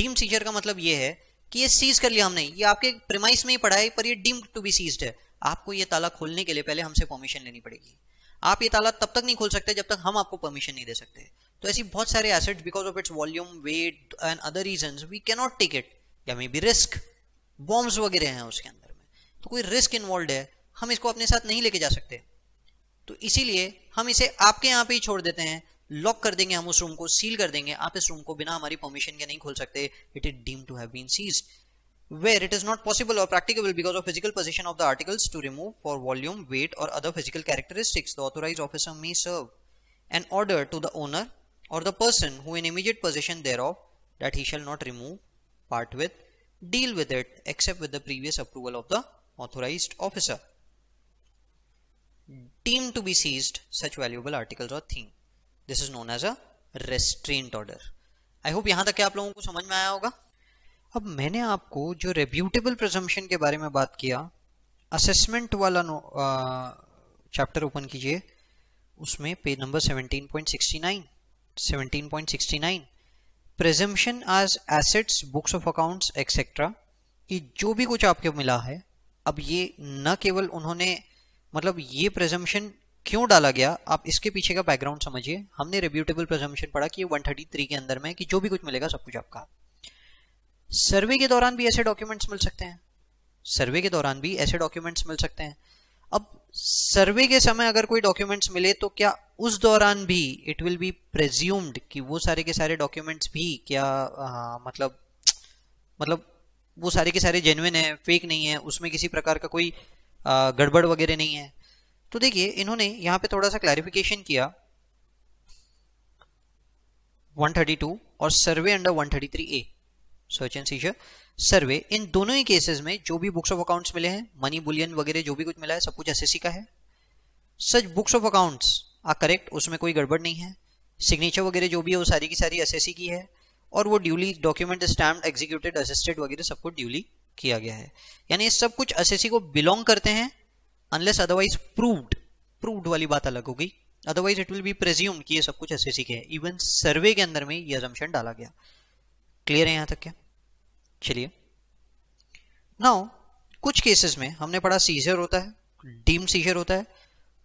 deem seizure का मतलब ये है कि ये सीज कर लिया हमने ये आपके प्रेमाइस में ही पड़ा है पर ये डीम्ड टू बी सीज्ड है आपको ये ताला खोलने के लिए पहले हमसे परमिशन लेनी पड़ेगी आप ये ताला तब तक नहीं खोल सकते जब तक हम आपको परमिशन नहीं दे सकते तो ऐसी बहुत सारे assets because of its volume weight and other reason we cannot take it या मे बी रिस्क बॉम्ब्स वगैरह हैं उसके अंदर में तो कोई रिस्क इन्वॉल्व है हम इसको अपने साथ नहीं लेके जा सकते तो इसीलिए हम इसे आपके यहाँ पे ही छोड़ देते हैं लॉक कर देंगे हम उस रूम को सील कर देंगे आप इस रूम को बिना हमारी परमिशन के नहीं खोल सकते it is deem to have been seized where it is not possible or practicable because of physical position of the articles to remove for volume, weight or other physical characteristics, the authorized officer may serve an order to the owner or the person who in immediate possession thereof that he shall not remove, part with, deal with it except with the previous approval of the authorized officer. Deemed to be seized such valuable articles or thing. This is known as a restraint order I hope यहां तक आप लोगों को समझ में आया होगा अब मैंने आपको जो रेब्यूटेबल प्रजम्पशन के बारे में बात किया असेसमेंट वाला चैप्टर ओपन कीजिए उसमें page number 17.69 17.69 presumption as assets books of accounts etcetera कि जो भी कुछ आपको मिला है अब ये न केवल उन्होंने मतलब ये प्रेजम्पशन क्यों डाला गया आप इसके पीछे का बैकग्राउंड समझिए हमने रिब्यूटेबल प्रजम्पन पढ़ा कि 133 के अंदर में कि जो भी कुछ मिलेगा सब कुछ आपका सर्वे के दौरान भी ऐसे डॉक्यूमेंट्स मिल सकते हैं सर्वे के दौरान भी ऐसे डॉक्यूमेंट्स मिल सकते हैं अब सर्वे के समय अगर कोई डॉक्यूमेंट्स मिले तो क्या उस दौरान भी इट विल बी प्रेज्यूम्ड कि वो सारे के सारे डॉक्यूमेंट्स भी क्या आ, मतलब मतलब वो सारे के सारे जेन्यन है फेक नहीं है उसमें किसी प्रकार का कोई गड़बड़ वगैरह नहीं है तो देखिए इन्होंने यहाँ पे थोड़ा सा क्लैरिफिकेशन किया 132 और survey under 133 A search and seizure survey इन दोनों ही केसेस में जो भी बुक्स ऑफ अकाउंट्स मिले हैं मनी बुलियन वगैरह जो भी कुछ मिला है सब कुछ एस का है such books of accounts are correct उसमें कोई गड़बड़ नहीं है सिग्नेचर वगैरह जो भी है वो सारी की सारी एस की है और वो duly document stamp executed assisted वगैरह सब कुछ ड्यूली किया गया है यानी सब कुछ एस को बिलोंग करते हैं अनलेस अदरवाइज प्रूव्ड प्रूव्ड वाली बात अलग हो गई otherwise it will be presume कि ये सब कुछ ऐसे सीखे है इवन सर्वे के अंदर में ये अजम्पन डाला गया क्लियर है यहां तक क्या चलिए नाउ कुछ केसेस में हमने पढ़ा सीजर होता है डीम सीजर होता है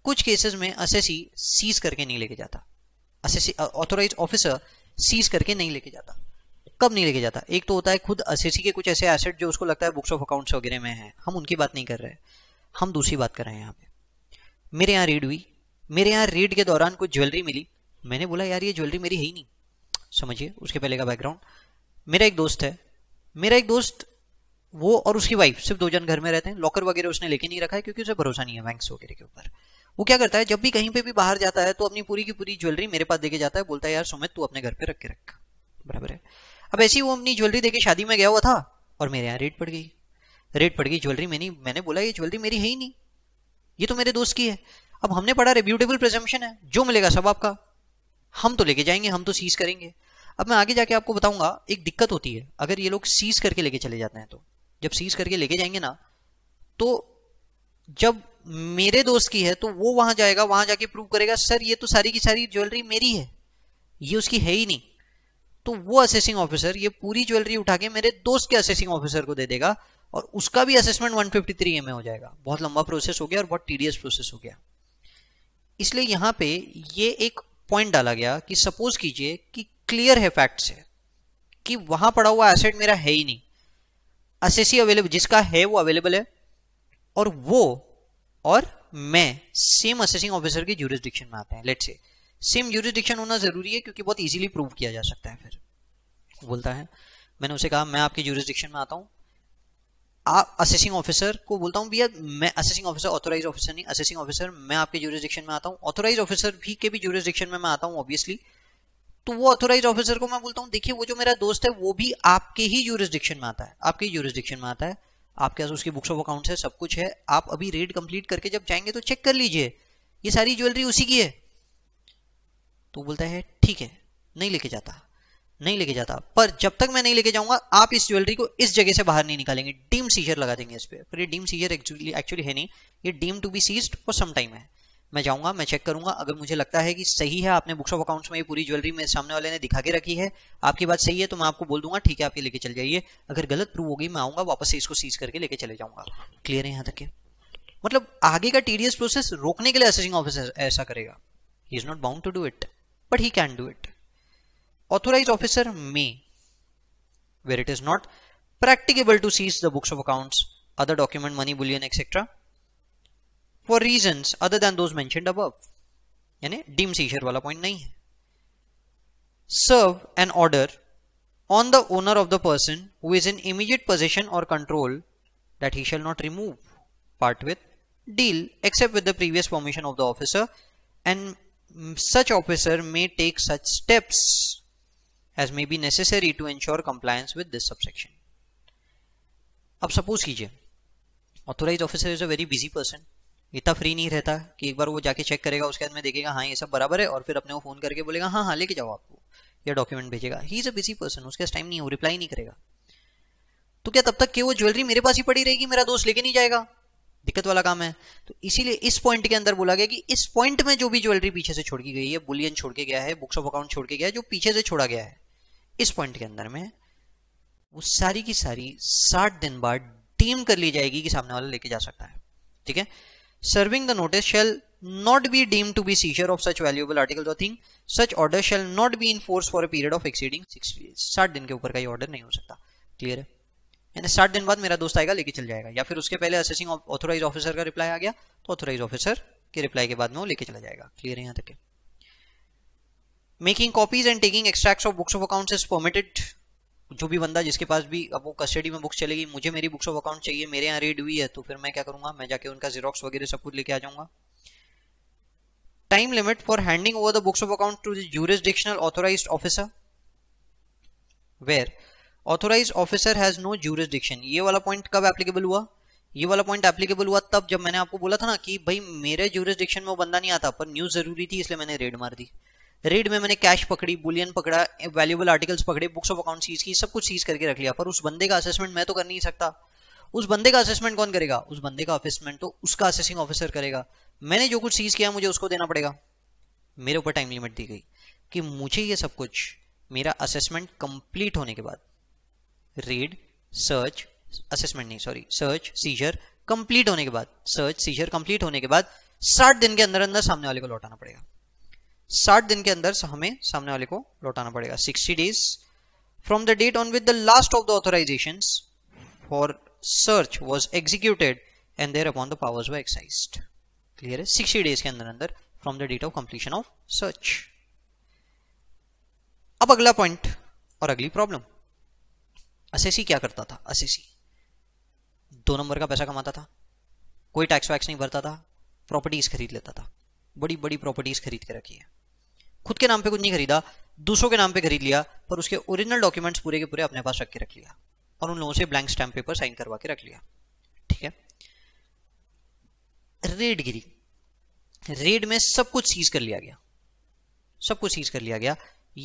कुछ केसेस में असेसी सीज करके नहीं लेके जाता असेसी ऑथोराइज ऑफिसर सीज करके नहीं लेके जाता कब नहीं लेके जाता एक तो होता है खुद असेसी के कुछ ऐसे एसेट जो उसको लगता है बुक्स ऑफ अकाउंट्स वगैरह में है हम उनकी बात नहीं कर रहे हैं हम दूसरी बात कर रहे हैं यहाँ पे मेरे यहाँ रेड हुई मेरे यहाँ रेड के दौरान कुछ ज्वेलरी मिली मैंने बोला यार ये ज्वेलरी मेरी है ही नहीं समझिए उसके पहले का बैकग्राउंड मेरा एक दोस्त है मेरा एक दोस्त वो और उसकी वाइफ सिर्फ दो जन घर में रहते हैं लॉकर वगैरह उसने लेके नहीं रखा है क्योंकि उसे भरोसा नहीं है बैंक वगैरह के ऊपर वो क्या करता है जब भी कहीं पे भी बाहर जाता है तो अपनी पूरी की पूरी ज्वेलरी मेरे पास देके जाता है बोलता है यार सुमित तू अपने घर पे रख के रख बराबर है अब ऐसी वो अपनी ज्वेलरी देके शादी में गया हुआ था और मेरे यहाँ रेट पड़ गई रेट पड़ गई ज्वेलरी मैंने मैंने बोला ये ज्वेलरी मेरी है ही नहीं ये तो मेरे दोस्त की है अब हमने पढ़ा रिब्यूटेबल प्रेजम्पशन है जो मिलेगा सब आपका हम तो लेके जाएंगे हम तो सीज करेंगे अब मैं आगे जाके आपको बताऊंगा एक दिक्कत होती है अगर ये लोग सीज करके लेके चले जाते हैं तो जब सीज करके लेके जाएंगे ना तो जब मेरे दोस्त की है तो वो वहां जाएगा वहां जाके प्रूव करेगा सर ये तो सारी की सारी ज्वेलरी मेरी है ये उसकी है ही नहीं तो वो असेसिंग ऑफिसर ये पूरी ज्वेलरी उठा के मेरे दोस्त के असेसिंग ऑफिसर को दे देगा और उसका भी असेसमेंट 153 में हो जाएगा बहुत लंबा प्रोसेस हो गया और बहुत टीडियस प्रोसेस हो गया इसलिए यहां पे ये एक पॉइंट डाला गया कि सपोज कीजिए कि क्लियर है फैक्ट से कि वहां पड़ा हुआ एसेट मेरा है ही नहीं असेसी अवेलेबल जिसका है वो अवेलेबल है और वो और मैं सेम असेसिंग ऑफिसर के जूरिस्डिक्शन में आते हैं लेट से सेम जूरिस्डिक्शन होना जरूरी है क्योंकि बहुत इजीली प्रूव किया जा सकता है फिर बोलता है मैंने उसे कहा मैं आपके जूरिस्डिक्शन में आता हूं आप असेसिंग ऑफिसर को बोलता हूँ भैया मैं असेसिंग ऑफिसर ऑथोराइज ऑफिसर नहीं असेसिंग ऑफिसर मैं आपके जूरिस्डिक्शन में आता हूँ ऑथोराइज ऑफिसर भी के भी जूरिस्डिक्शन में मैं आता हूँ ऑब्वियसली तो वो ऑथोराइज ऑफिसर को मैं बोलता हूँ देखिए वो जो मेरा दोस्त है वो भी आपके ही जूरिस्डिक्शन में आता है आपके जूरिस्डिक्शन में आता है आपके पास उसकी बुक्स ऑफ अकाउंट्स है सब कुछ है आप अभी रेड कंप्लीट करके जब जाएंगे तो चेक कर लीजिए ये सारी ज्वेलरी उसी की है तो बोलता है ठीक है नहीं लेके जाता नहीं लेके जाता पर जब तक मैं नहीं लेके जाऊंगा आप इस ज्वेलरी को इस जगह से बाहर नहीं निकालेंगे डीम सीजर लगा देंगे इस पर पर ये डीम सीजर एक्चुअली एक्चुअली है नहीं ये deem to be seized for some time है मैं जाऊंगा मैं चेक करूंगा अगर मुझे लगता है कि सही है आपने बुक्स ऑफ अकाउंट्स में ये पूरी ज्वेलरी मेरे सामने वाले ने दिखा के रखी है आपकी बात सही है तो मैं आपको बोल दूंगा ठीक है आप ये लेके चले जाइए अगर गलत प्रूव होगी मैं आऊंगा वापस से इसको सीज करके लेके चले जाऊंगा क्लियर है यहाँ तक के मतलब आगे का टीडीएस प्रोसेस रोकने के लिए असेसिंग ऑफिसर ऐसा करेगा he is not bound to do it but he can do it Authorized officer may, where it is not practicable to seize the books of accounts, other document, money, bullion, etc. for reasons other than those mentioned above. यानी deem seizure वाला point नहीं है Serve an order on the owner of the person who is in immediate possession or control that he shall not remove, part with, deal except with the previous permission of the officer and such officer may take such steps as may be necessary to ensure compliance with this subsection. अब suppose कीजिए authorise officer is a very busy person इतना free नहीं रहता कि एक बार वो जाके check करेगा उसके बाद में देखेगा हाँ ये सब बराबर है और फिर अपने वो फोन करके बोलेगा हाँ हाँ लेके जाओ आपको या डॉक्यूमेंट भेजेगा he is a busy person उसके पास टाइम नहीं हो रिप्लाई नहीं करेगा तो क्या तब तक के वो ज्वेलरी मेरे पास ही पड़ी रहेगी मेरा दोस्त लेके नहीं जाएगा दिक्कत वाला काम है तो इसीलिए इस पॉइंट के अंदर बोला गया कि इस पॉइंट में जो भी ज्वेलरी पीछे से छोड़ की गई है बुलियन छोड़ के गया है बुक्स ऑफ अकाउंट छोड़ के गया है जो पीछे से छोड़ा गया है इस पॉइंट के अंदर में वो सारी की सारी साठ दिन बाद टीम कर ली जाएगी कि सामने वाला लेके जा सकता है ठीक है serving the notice shall not be deem to be seizure of such valuable article or thing such order shall not be in force for a period of exceeding 60 days दिन के ऊपर का ये ऑर्डर नहीं हो सकता क्लियर है यानी साठ दिन बाद मेरा दोस्त आएगा लेके चल जाएगा या फिर उसके पहले असेसिंग ऑथोराइज ऑफिसर का रिप्लाई आ गया तो ऑथोराइज ऑफिसर के रिप्लाई के बाद में वो लेके चला जाएगा क्लियर है यहाँ तक making copies and taking extract of books of account is permitted जो भी बंदा जिसके पास भी अब वो कस्टडी में बुक्स चलेगी मुझे मेरी बुक्स ऑफ अकाउंट चाहिए मेरे यहाँ रेड हुई है तो फिर मैं क्या करूंगा मैं जाके उनका जीरोक्स वगैरह सब कुछ लेके आ जाऊंगा time limit for handing over the books of account to jurisdictional authorise officer where authorise officer has no no jurisdiction ये वाला पॉइंट कब एप्लीकेबल हुआ ये वाला पॉइंट एप्लीकेबल हुआ तब जब मैंने आपको बोला था ना कि भाई मेरे जुरिस्डिक्शन में वो बंदा नहीं आता पर न्यूज जरूरी थी इसलिए मैंने रेड मार दी रेड में मैंने कैश पकड़ी बुलियन पकड़ा वैल्यूबल आर्टिकल्स पकड़े बुक्स ऑफ अकाउंट सीज की सब कुछ सीज करके रख लिया पर उस बंदे का असेसमेंट मैं तो कर नहीं सकता उस बंदे का असेसमेंट कौन करेगा उस बंदे का असेसमेंट तो उसका असेसिंग ऑफिसर करेगा मैंने जो कुछ सीज किया मुझे उसको देना पड़ेगा मेरे ऊपर टाइम लिमिट दी गई कि मुझे ये सब कुछ मेरा असेसमेंट कंप्लीट होने के बाद रीड सर्च असेसमेंट नहीं सॉरी सर्च सीजर कंप्लीट होने के बाद सर्च सीजर कंप्लीट होने के बाद साठ दिन के अंदर अंदर सामने वाले को लौटाना पड़ेगा साठ दिन के अंदर हमें सामने वाले को लौटाना पड़ेगा sixty days from the date on with the last of the authorisation for search was executed and thereupon the powers excise clear है सिक्सटी डेज के अंदर अंदर from the date of completion of search अब अगला point और अगली problem assessee क्या करता था असेसी दो नंबर का पैसा कमाता था कोई टैक्स वैक्स नहीं भरता था प्रॉपर्टीज खरीद लेता था बड़ी बड़ी प्रॉपर्टीज खरीद के रखी है खुद के नाम पे कुछ नहीं खरीदा दूसरों के नाम पे खरीद लिया पर उसके ओरिजिनल डॉक्यूमेंट्स पूरे के पूरे अपने पास रख के रख लिया और उन लोगों से ब्लैंक स्टैम्प पेपर साइन करवा के रख लिया ठीक है रेड गिरी रेड में सब कुछ सीज कर लिया गया सब कुछ सीज कर लिया गया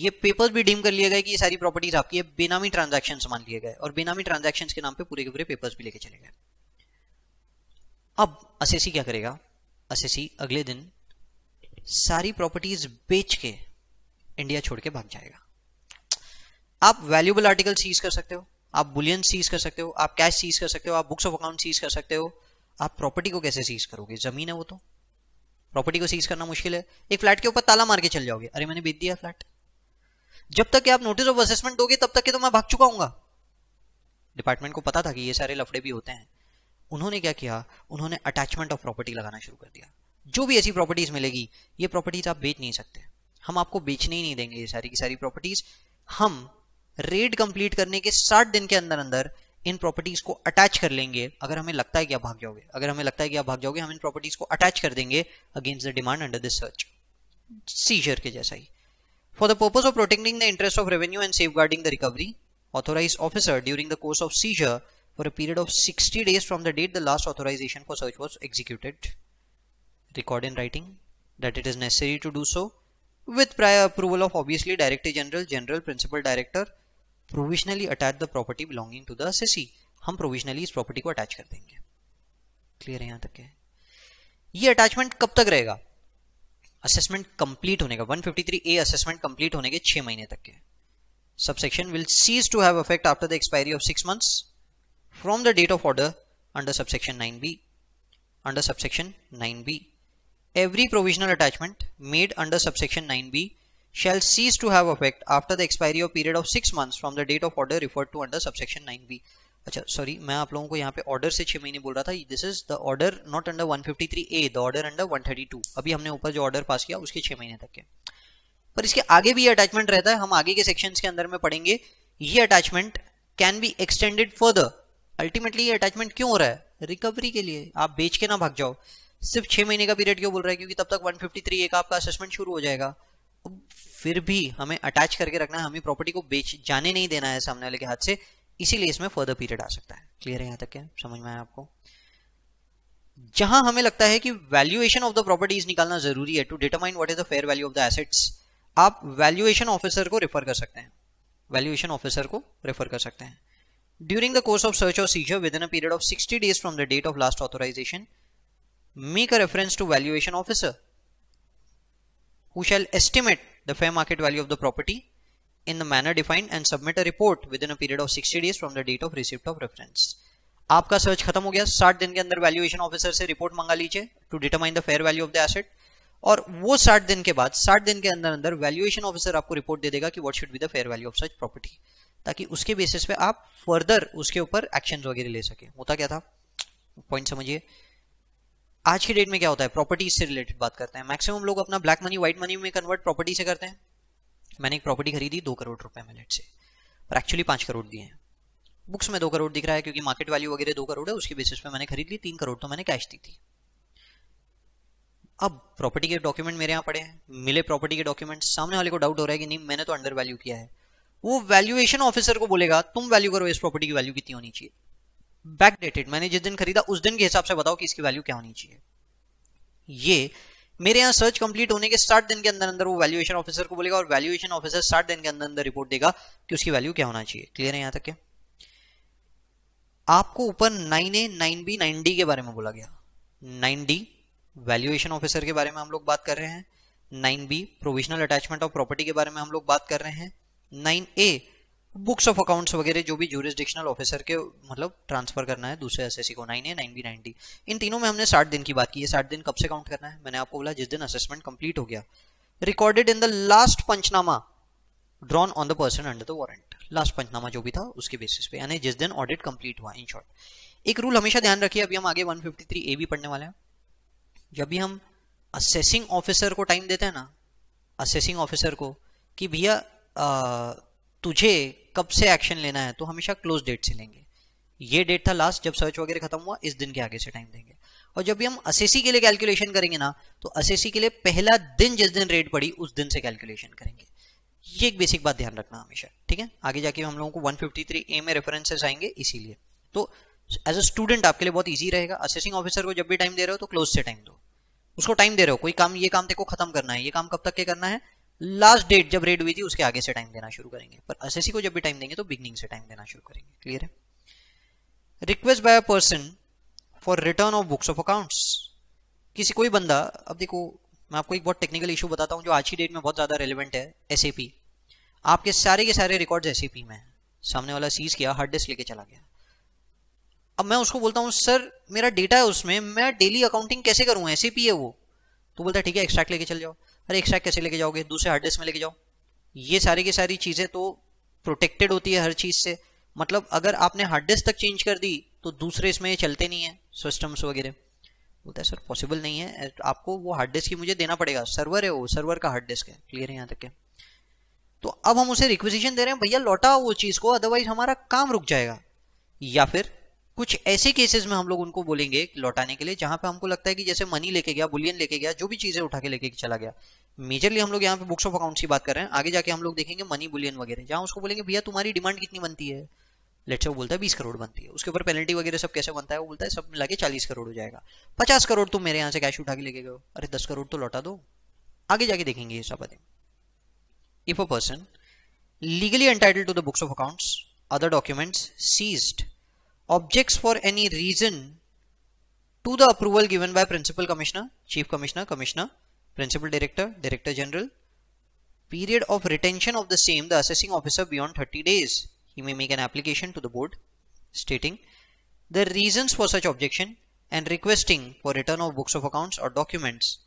ये पेपर भी डीम कर लिया गया कि ये सारी प्रॉपर्टीज आपकी है बेनामी ट्रांजेक्शन मान लिए गए और बेनामी ट्रांजेक्शन के नाम पे पूरे के पूरे पेपर्स भी लेके चले गए अब असेसी क्या करेगा असेसी अगले दिन सारी प्रॉपर्टीज बेच के इंडिया छोड़ के भाग जाएगा आप वैल्यूबल आर्टिकल सीज कर सकते हो आप बुलियन सीज कर सकते हो आप कैश सीज कर सकते हो आप बुक्स ऑफ अकाउंट सीज कर सकते हो आप प्रॉपर्टी को कैसे सीज करोगे जमीन है वो तो प्रॉपर्टी को सीज करना मुश्किल है एक फ्लैट के ऊपर ताला मार के चल जाओगे अरे मैंने बेच दिया फ्लैट जब तक आप नोटिस ऑफ असेसमेंट दोगे तब तक के तो मैं भाग चुका हूँ डिपार्टमेंट को पता था कि ये सारे लफड़े भी होते हैं उन्होंने क्या किया उन्होंने अटैचमेंट ऑफ प्रॉपर्टी लगाना शुरू कर दिया जो भी ऐसी प्रॉपर्टीज मिलेगी ये प्रॉपर्टीज आप बेच नहीं सकते हम आपको बेचने ही नहीं देंगे ये सारी की सारी प्रॉपर्टीज हम रेड कंप्लीट करने के साठ दिन के अंदर अंदर इन प्रॉपर्टीज को अटैच कर लेंगे अगर हमें लगता है कि आप भाग जाओगे अगर हमें लगता है कि आप भाग जाओगे हम इन प्रॉपर्टीज को अटैच कर देंगे against the demand under this search seizure के जैसा ही for the purpose of protecting the interest of revenue and safeguarding the recovery authorise officer during the course of seizure for a period of sixty days from the date the last authorisation for search was executed record in writing that it is necessary to do so with prior approval of obviously director general general principal director provisionally attach the property belonging to the assessee हम provisionally इस property को attach कर देंगे clear है यहां तक है ये अटैचमेंट कब तक रहेगा असेसमेंट कंप्लीट होने का 153 ए असेसमेंट कंप्लीट होने के छह महीने तक के subsection will cease to have effect after the expiry of six months from the date of order under subsection 9b under subsection 9b Every provisional attachment made under subsection 9b shall cease to have effect after the expiry of period of 6 months from the date of order referred to under subsection 9b अच्छा sorry मैं आप लोगों को यहाँ पे order से छह महीने बोल रहा था this is the order not under 153 A the order under 132 अभी हमने ऊपर जो ऑर्डर पास किया उसके छह महीने तक के पर इसके आगे भी अटैचमेंट रहता है हम आगे के सेक्शंस के अंदर में पढ़ेंगे ये attachment can be extended further ultimately ये अटैचमेंट क्यों हो रहा है रिकवरी के लिए आप बेच के ना भाग जाओ सिर्फ छह महीने का पीरियड क्यों बोल रहा है क्योंकि तब तक 153 ए का आपका असेसमेंट शुरू हो जाएगा फिर भी हमें अटैच करके रखना है हमें प्रॉपर्टी को बेच जाने नहीं देना है सामने वाले के हाथ से इसीलिए इसमें फर्दर पीरियड आ सकता है क्लियर है यहाँ तक क्या समझ में आया आपको जहां हमें लगता है कि वैल्यूएशन ऑफ द प्रॉपर्टीज निकालना जरूरी है to determine what is the fair value of the assets आप वैल्यूएशन ऑफिसर को रेफर कर सकते हैं वैल्यूएशन ऑफिसर को रेफर कर सकते हैं during the course of search और seizure within a period of 60 days from the date of last authorisation make a reference to valuation officer who shall estimate the fair market value of the property in the manner defined and submit a report within a period of 60 days from the date of receipt of reference. आपका search खत्म हो गया 60 दिन के अंदर valuation officer से report मंगा लीजिए to determine the fair value of the asset और वो 60 दिन के बाद 60 दिन के अंदर अंदर वैल्यूएशन ऑफिसर आपको रिपोर्ट दे देगा कि what should be the fair value of such property ताकि उसके बेसिस पे आप फर्दर उसके ऊपर एक्शन वगैरह ले सके होता क्या था पॉइंट समझिए आज की डेट में क्या होता है प्रॉपर्टीज से रिलेटेड बात करते हैं मैक्सिमम लोग अपना ब्लैक मनी व्हाइट मनी में कन्वर्ट प्रॉपर्टी से करते हैं मैंने एक प्रॉपर्टी खरीदी दो करोड़ रुपए में लेट से पर एक्चुअली पांच करोड़ दिए हैं बुक्स में दो करोड़ दिख रहा है क्योंकि मार्केट वैल्यू वगैरह दो करोड़ है उसके बेसिस पे मैंने खरीद ली तीन करोड़ तो मैंने कैश दी थी अब प्रॉपर्टी के डॉक्यूमेंट मेरे यहाँ पड़े हैं मिले प्रॉपर्टी के डॉक्यूमेंट सामने वाले को डाउट हो रहा है कि नहीं मैंने तो अंडर वैल्यू किया है वो वैल्यूएशन ऑफिसर को बोलेगा तुम वैल्यू करो इस प्रॉपर्टी की वैल्यू कितनी होनी चाहिए बैकडेटेड मैंने जिस दिन खरीदा उस दिन के हिसाब से बताओ कि इसकी वैल्यू क्या होनी चाहिए ये मेरे यहाँ सर्च कंप्लीट होने के साठ दिन के अंदर अंदर वो वैल्यूएशन ऑफिसर को बोलेगा और वैल्यूएशन ऑफिसर साठ दिन के अंदर अंदर रिपोर्ट देगा कि उसकी वैल्यू क्या होना चाहिए क्लियर है यहाँ तक के आपको ऊपर nine A nine B nine D के बारे में बोला गया नाइन डी वैल्यूएशन ऑफिसर के बारे में हम लोग बात कर रहे हैं nine B provisional attachment of property के बारे में हम लोग बात कर रहे हैं nine A books of accounts वगैरह जो भी जूरिस्डिक्शनल ऑफिसर के मतलब ट्रांसफर करना है दूसरे एस को nine A nine B nine D इन तीनों में हमने साठ दिन की बात की है साठ दिन कब से काउंट करना है मैंने आपको बोला जिस दिन असेसमेंट कंप्लीट हो गया recorded in the last panchnama drawn on the person under the warrant last panchnama जो भी था उसके बेसिस पे यानी जिस दिन ऑडिट कंप्लीट हुआ इन शॉर्ट एक रूल हमेशा ध्यान रखिए अभी हम आगे 153 ए भी पढ़ने वाले हैं जब भी हम असेसिंग ऑफिसर को टाइम देते हैं ना असेसिंग ऑफिसर को कि भैया तुझे कब से एक्शन लेना है तो हमेशा क्लोज डेट से लेंगे ये डेट था लास्ट जब सर्च वगैरह खत्म हुआ इस दिन के आगे से टाइम देंगे और जब भी हम असेसी के लिए कैलकुलेशन करेंगे ना तो असेसी के लिए पहला दिन जिस दिन रेट पड़ी उस दिन से कैलकुलेशन करेंगे ये एक बेसिक बात ध्यान रखना हमेशा ठीक है आगे जाके हम लोगों को 153 ए में रेफरेंसेस आएंगे इसीलिए तो एज अ स्टूडेंट आपके लिए बहुत ईजी रहेगा असेसिंग ऑफिसर को जब भी टाइम दे रहे हो तो क्लोज से टाइम दो उसको टाइम दे रहे हो कोई काम ये काम देखो खत्म करना है ये काम कब तक के करना है लास्ट डेट जब रेड हुई थी उसके आगे से टाइम देना शुरू करेंगे पर एस को जब भी टाइम देंगे तो बिगनिंग से टाइम देना शुरू करेंगे क्लियर है request by a person for return of books of accounts किसी कोई बंदा अब देखो मैं आपको एक बहुत टेक्निकल इशू बताता हूँ जो आज की डेट में बहुत ज़्यादा रेलिवेंट है एस आपके सारे के सारे रिकॉर्ड एस में है सामने वाला सीज किया हार्ड डिस्क लेके चला गया अब मैं उसको बोलता हूँ सर मेरा डेटा है उसमें मैं डेली अकाउंटिंग कैसे करूँ एस है वो तो बोलता है ठीक है एक्सट्रैक्ट लेके चल जाओ एक एक्स्ट्रा कैसे लेके जाओगे दूसरे हार्ड डिस्क में लेके जाओ ये सारी की सारी चीज़ें तो प्रोटेक्टेड होती है हर चीज़ से मतलब अगर आपने हार्ड डिस्क तक चेंज कर दी तो दूसरे इसमें चलते नहीं है सिस्टम्स वगैरह बोलता है सर पॉसिबल नहीं है आपको वो हार्ड डिस्क ही मुझे देना पड़ेगा सर्वर है वो सर्वर का हार्ड डिस्क है क्लियर है यहाँ तक के तो अब हम उसे रिक्वेजिशन दे रहे हैं भैया लौटा वो चीज़ को अदरवाइज हमारा काम रुक जाएगा या फिर कुछ ऐसे केसेस में हम लोग उनको बोलेंगे लौटाने के लिए जहां पे हमको लगता है कि जैसे मनी लेके गया बुलियन लेके गया जो भी चीज़ें उठा के लेके चला गया मेजरली हम लोग यहाँ पे बुक्स ऑफ अकाउंट्स की बात कर रहे हैं आगे जाके हम लोग देखेंगे मनी बुलियन वगैरह जहाँ उसको बोलेंगे भैया तुम्हारी डिमांड कितनी बनती है लेट्स वो बोलता है बीस करोड़ बनती है उसके ऊपर पेनल्टी वगैरह सब कैसे बनता है वो बोलता है सब मिला के चालीस करोड़ हो जाएगा पचास करोड़ तुम मेरे यहाँ से कैश उठा के लेके गए अरे दस करोड़ तो लौटा दो आगे जाके देखेंगे ये सब बातें if a person legally entitle to the books of accounts other documents seized, objects for any reason to the approval given by principal commissioner chief commissioner commissioner principal director director general period of retention of the same the assessing officer beyond 30 days he may make an application to the board stating the reasons for such objection and requesting for return of books of accounts or documents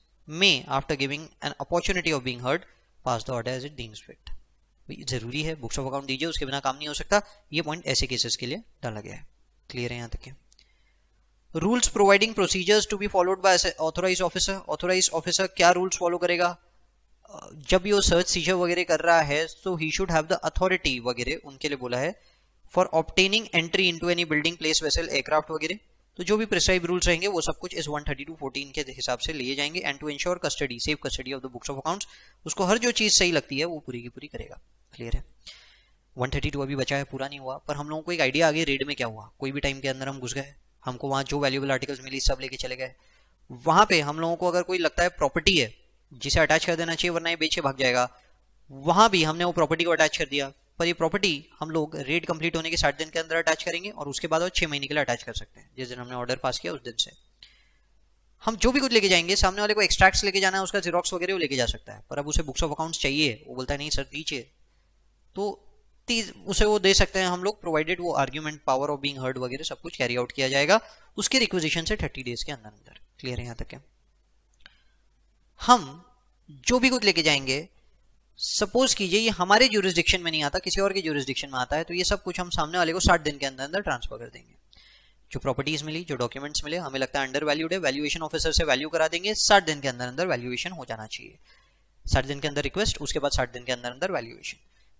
may after giving an opportunity of being heard pass the order as it deems fit जरूरी है books of account दीजिए उसके बिना काम नहीं हो सकता ये पॉइंट ऐसे केसेस के लिए डाला गया है क्लियर है यहाँ तक के rules providing procedures to be followed by authorise officer authorise officer क्या रूल्स फॉलो करेगा जब ये सर्च सीजर वगैरह कर रहा है तो he should have the authority वगैरह उनके लिए बोला है for obtaining entry into any building place vessel aircraft वगैरह तो जो भी प्रिस्क्राइब रूल्स रहेंगे वो सब कुछ इस 132.14 के हिसाब से लिए जाएंगे and to ensure custody safe custody of the books of accounts उसको हर जो चीज सही लगती है वो पूरी की पूरी करेगा क्लियर है 132 अभी बचा है पूरा नहीं हुआ पर हम लोगों को एक आइडिया आ गया रेड में क्या हुआ कोई भी टाइम के अंदर हम घुस गए हमको वहां जो वैल्यूबल आर्टिकल्स मिली सब लेके चले गए वहां पे हम लोगों को अगर कोई लगता है प्रॉपर्टी है जिसे अटैच कर देना चाहिए वरना ये बेचे भाग जाएगा वहां भी हमने वो प्रॉपर्टी को अटैच कर दिया पर ये प्रॉपर्टी हम लोग रेट कंप्लीट होने के साठ दिन के अंदर अटैच करेंगे और उसके बाद वो छह महीने के लिए अटैच कर सकते हैं जिस दिन हमने ऑर्डर पास किया उस दिन से हम जो भी कुछ लेके जाएंगे सामने वाले को एक्सट्रैक्ट्स लेके जाना है उसका जीरोक्स वगैरह वो लेके जा सकता है पर अब उसे बुक्स ऑफ अकाउंट्स चाहिए वो बोलता है नहीं सर दीजिए तो तीज उसे वो दे सकते हैं हम लोग प्रोवाइडेड वो argument power of being heard वगैरह सब कुछ कैरी आउट किया जाएगा उसके रिक्वेजिशन से थर्टी डेज के अंदर अंदर क्लियर है यहाँ तक है हम जो भी कुछ लेके जाएंगे सपोज कीजिए ये हमारे ज्यूरिस्डिक्शन में नहीं आता किसी और के ज्यूरिस्डिक्शन में आता है तो ये सब कुछ हम सामने वाले को साठ दिन के अंदर अंदर ट्रांसफर कर देंगे जो प्रॉपर्टीज मिली जो डॉक्यूमेंट्स मिले हमें लगता है अंडर वैल्यूड है वैल्यूएशन ऑफिसर से वैल्यू करा देंगे साठ दिन के अंदर अंदर वैल्यूएशन हो जाना चाहिए साठ दिन के अंदर रिक्वेस्ट उसके बाद साठ दिन के अंदर अंदर वैल्यूएशन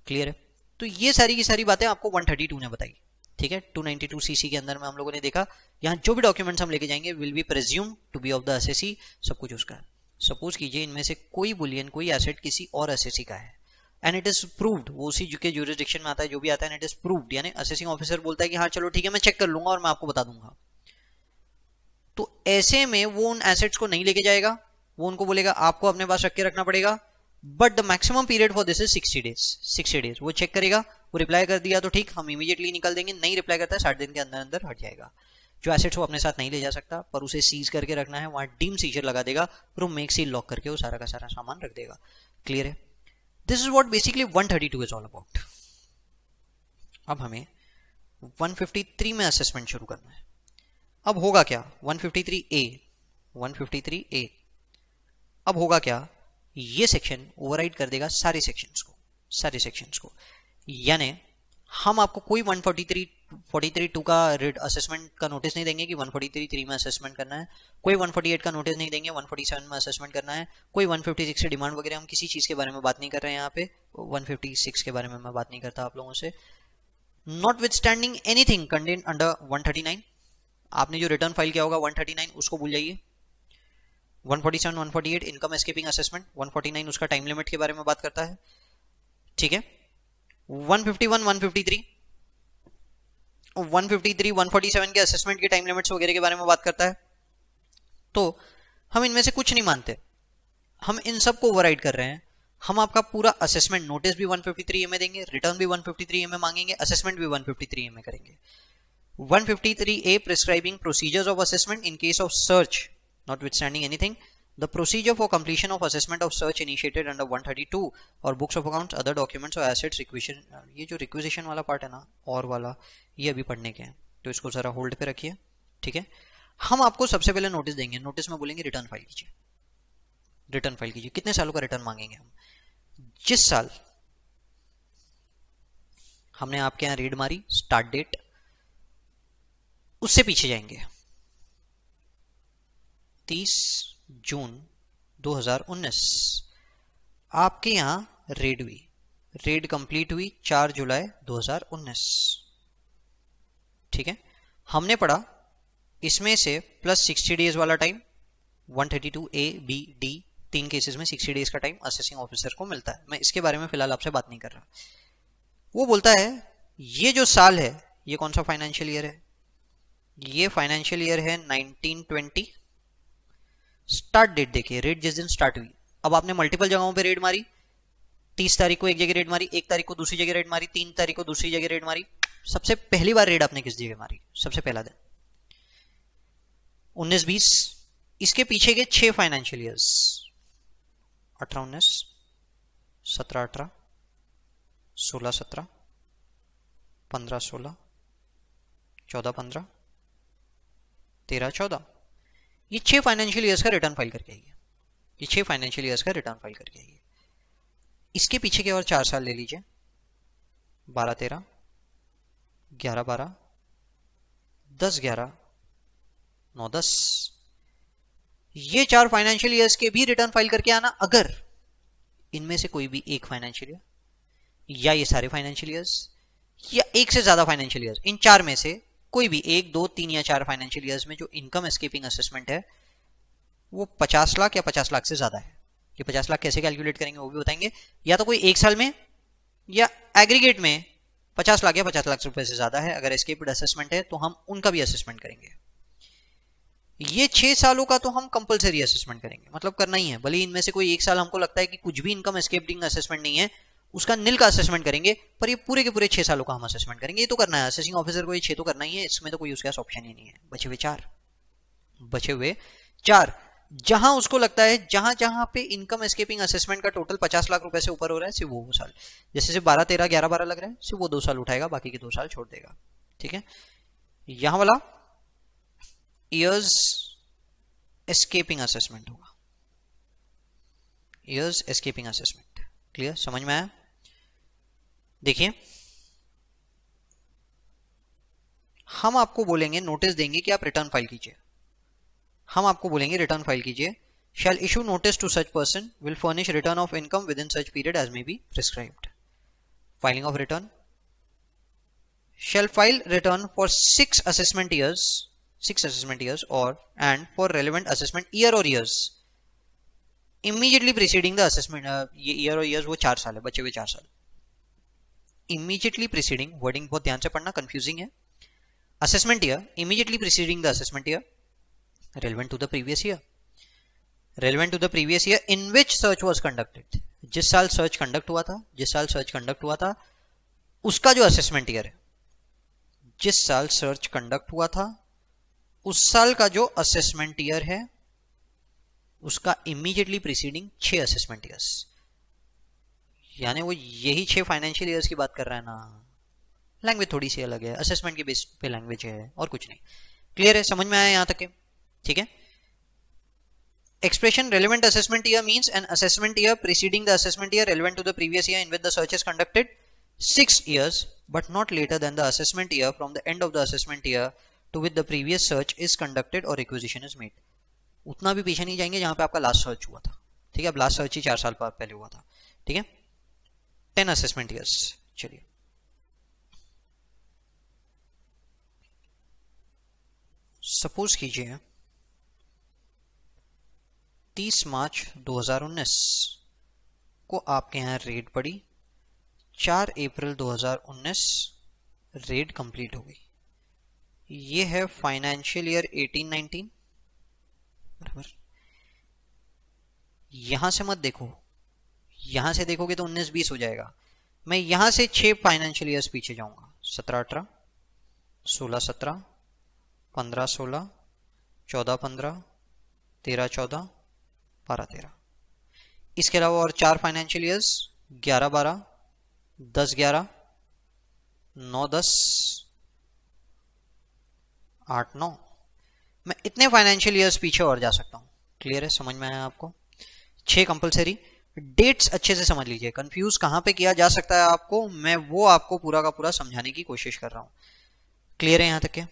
क्लियर है तो ये सारी की सारी बातें आपको 132 ने बताई ठीक है 292 सीसी के अंदर में हम लोगों ने देखा यहाँ जो भी डॉक्यूमेंट्स हम लेके जाएंगे will be presume to be of the assessee सब कुछ उसका सपोज कीजिए इनमें से कोई बुलियन कोई एसेट किसी और एसेसी का है एंड इट इज प्रूव्ड वो उसी के ज्यूरिस्डिक्शन में आता है जो भी आता है एंड इट इज प्रूव्ड यानी असेसिंग ऑफिसर बोलता है कि हाँ चलो ठीक है मैं चेक कर लूंगा और मैं आपको बता दूंगा तो ऐसे में वो उन एसेट्स को नहीं लेके जाएगा वो उनको बोलेगा आपको अपने पास रख के रखना पड़ेगा but the maximum period for this is sixty days sixty days वो चेक करेगा वो रिप्लाई कर दिया तो ठीक हम इमीडिएटली निकल देंगे नहीं रिप्लाई करता है साठ दिन के अंदर अंदर हट जाएगा जो एसेट्स वो अपने साथ नहीं ले जा सकता पर उसे सीज करके रखना है वहां डीम सीजर लगा देगा फिर वो मेक सील लॉक करके वो सारा का सारा सामान रख देगा क्लियर है this is what basically one thirty two is all about अब हमें वन फिफ्टी थ्री में असेसमेंट शुरू करना है अब होगा क्या one fifty three A one fifty three A अब होगा क्या ये सेक्शन ओवरराइड कर देगा सारे सेक्शंस को सारे सेक्शंस को यानी हम आपको कोई 143 थ्री टू का रेड असेसमेंट का नोटिस नहीं देंगे कि 143 थ्री में असेसमेंट करना है कोई 148 का नोटिस नहीं देंगे 147 में असेसमेंट करना है कोई 156 सिक्स डिमांड वगैरह हम किसी चीज़ के बारे में बात नहीं कर रहे हैं यहाँ पे 156 के बारे में मैं बात नहीं करता आप लोगों से notwithstanding anything contained under one आपने जो रिटर्न फाइल किया होगा वन उसको भूल जाइए 147 148 इनकम एस्केपिंग असेसमेंट 149 उसका टाइम लिमिट के बारे में बात करता है ठीक है 151 153 153 147 के असेसमेंट के टाइम लिमिट्स वगैरह के बारे में बात करता है तो हम इनमें से कुछ नहीं मानते हम इन सब को ओवरराइड कर रहे हैं हम आपका पूरा असेसमेंट नोटिस भी 153 फिफ्टी में देंगे रिटर्न भी 153 फिफ्टी में मांगेंगे असेसमेंट भी 153 फिफ्टी में करेंगे 153 A prescribing procedures of assessment in case of search notwithstanding anything the procedure for completion of assessment of search initiated under 132 or books of accounts other documents or assets requisition ye jo requisition wala part है ना और वाला ये अभी पढ़ने के हैं तो इसको जरा होल्ड पे रखिए ठीक है हम आपको सबसे पहले नोटिस देंगे नोटिस में बोलेंगे रिटर्न फाइल कीजिए रिटर्न फाइल कीजिए कितने सालों का रिटर्न मांगेंगे हम जिस साल हमने आपके यहाँ रीड मारी स्टार्ट डेट उससे पीछे जाएंगे 30 जून 2019 आपके यहाँ रेड हुई रेड कंप्लीट हुई 4 जुलाई 2019 ठीक है हमने पढ़ा इसमें से प्लस 60 डेज वाला टाइम 132 ए बी डी तीन केसेस में 60 डेज का टाइम असेसिंग ऑफिसर को मिलता है मैं इसके बारे में फिलहाल आपसे बात नहीं कर रहा वो बोलता है ये जो साल है ये कौन सा फाइनेंशियल ईयर है ये फाइनेंशियल ईयर है 1920 स्टार्ट डेट देखिए रेड जिस दिन स्टार्ट हुई अब आपने मल्टीपल जगहों पे रेड मारी तीस तारीख को एक जगह रेड मारी एक तारीख को दूसरी जगह रेड मारी तीन तारीख को दूसरी जगह रेड मारी सबसे पहली बार रेड आपने किस जगह मारी सबसे पहला दिन उन्नीस बीस इसके पीछे के छह फाइनेंशियल ईयर्स अठारह उन्नीस सत्रह अठारह सोलह सत्रह पंद्रह सोलह चौदह पंद्रह तेरह चौदह ये छह फाइनेंशियल ईयर्स का रिटर्न फाइल करके आइए ये छह फाइनेंशियल ईयर्स का रिटर्न फाइल करके आइए इसके पीछे के और चार साल ले लीजिए बारह तेरह ग्यारह बारह दस ग्यारह नौ दस ये चार फाइनेंशियल ईयर्स के भी रिटर्न फाइल करके आना अगर इनमें से कोई भी एक फाइनेंशियल ईयर या ये सारे फाइनेंशियल ईयर्स या एक से ज़्यादा फाइनेंशियल ईयर्स इन चार में से कोई भी एक दो तीन या चार फाइनेंशियल ईयर्स में जो इनकम स्केपिंग असेसमेंट है वो पचास लाख या पचास लाख से ज्यादा है ये पचास लाख कैसे कैलकुलेट करेंगे वो भी बताएंगे या तो कोई एक साल में या एग्रीगेट में पचास लाख या पचास लाख रुपए से ज्यादा है अगर स्केप्ड असेसमेंट है तो हम उनका भी असेसमेंट करेंगे ये छह सालों का तो हम कंपलसरी असेसमेंट करेंगे मतलब करना ही है भले इनमें से कोई एक साल हमको लगता है कि कुछ भी इनकम स्केपिंग असेसमेंट नहीं है उसका नील का असेसमेंट करेंगे पर ये पूरे के पूरे छह सालों का हम असेसमेंट करेंगे ये तो करना है असेसिंग ऑफिसर को ये छह तो करना ही है इसमें तो कोई उसके पास ऑप्शन ही नहीं है बचे हुए चार बचे हुए चार जहां उसको लगता है जहां जहां पे इनकम एस्केपिंग असेसमेंट का टोटल पचास लाख रुपए से ऊपर हो रहा है सिर्फ वो, वो साल जैसे सिर्फ बारह तेरह ग्यारह बारह लग रहा है सिर्फ वो दो साल उठाएगा बाकी के दो साल छोड़ देगा ठीक है यहां वाला इयर्स एस्केपिंग असेसमेंट होगा इयर्स एस्केपिंग असेसमेंट क्लियर समझ में आया देखिए हम आपको बोलेंगे नोटिस देंगे कि आप रिटर्न फाइल कीजिए हम आपको बोलेंगे रिटर्न फाइल कीजिए shall issue notice to such person will furnish return of income within such period as may be prescribed filing of return shall file return for six assessment years six assessment years और and for relevant assessment year और years immediately preceding the assessment ये year और years वो चार साल है बचे हुए चार साल इमीजिएटली प्रिसीडिंग वर्डिंग बहुत ध्यान से पढ़ना कंफ्यूजिंग है assessment year immediately preceding the assessment year relevant to the previous year relevant to the previous year in which search was conducted जिस साल सर्च कंडक्ट हुआ था जिस साल सर्च कंडक्ट हुआ था उसका जो असेसमेंट ईयर है जिस साल सर्च कंडक्ट हुआ था उस साल का जो असेसमेंट ईयर है उसका इमीजिएटली प्रिसीडिंग छह असेसमेंट ईयर्स यानी वो यही छह फाइनेंशियल ईयर्स की बात कर रहा है ना लैंग्वेज थोड़ी सी अलग है असेसमेंट के बेस पे लैंग्वेज है और कुछ नहीं क्लियर है समझ में आया यहां तक के ठीक है expression relevant assessment year mean an assessment year preceding the assessment year relevant to the previous year in with the searches conducted six years but not later than the assessment year from the end of the assessment year to with the previous search is conducted और requisition is made उतना भी पीछे नहीं जाएंगे जहां पे आपका last search हुआ था ठीक है अब लास्ट सर्च ही चार साल पहले हुआ था ठीक है टेन असेसमेंट ईयर्स चलिए सपोज कीजिए 30 मार्च 2019 को आपके यहां रेड पड़ी 4 अप्रैल 2019 रेड कंप्लीट हो गई ये है फाइनेंशियल ईयर 1819 बराबर यहां से मत देखो यहां से देखोगे तो उन्नीस बीस हो जाएगा मैं यहां से छह फाइनेंशियल ईयर्स पीछे जाऊंगा सत्रह अठारह सोलह सत्रह पंद्रह सोलह चौदह पंद्रह तेरह चौदह बारह तेरह इसके अलावा और चार फाइनेंशियल ईयर्स ग्यारह बारह दस ग्यारह नौ दस आठ नौ मैं इतने फाइनेंशियल ईयर्स पीछे और जा सकता हूं क्लियर है समझ में आया आपको छह कंपलसरी डेट्स अच्छे से समझ लीजिए कंफ्यूज कहां पे किया जा सकता है आपको मैं वो आपको पूरा का पूरा समझाने की कोशिश कर रहा हूं क्लियर है यहां तक के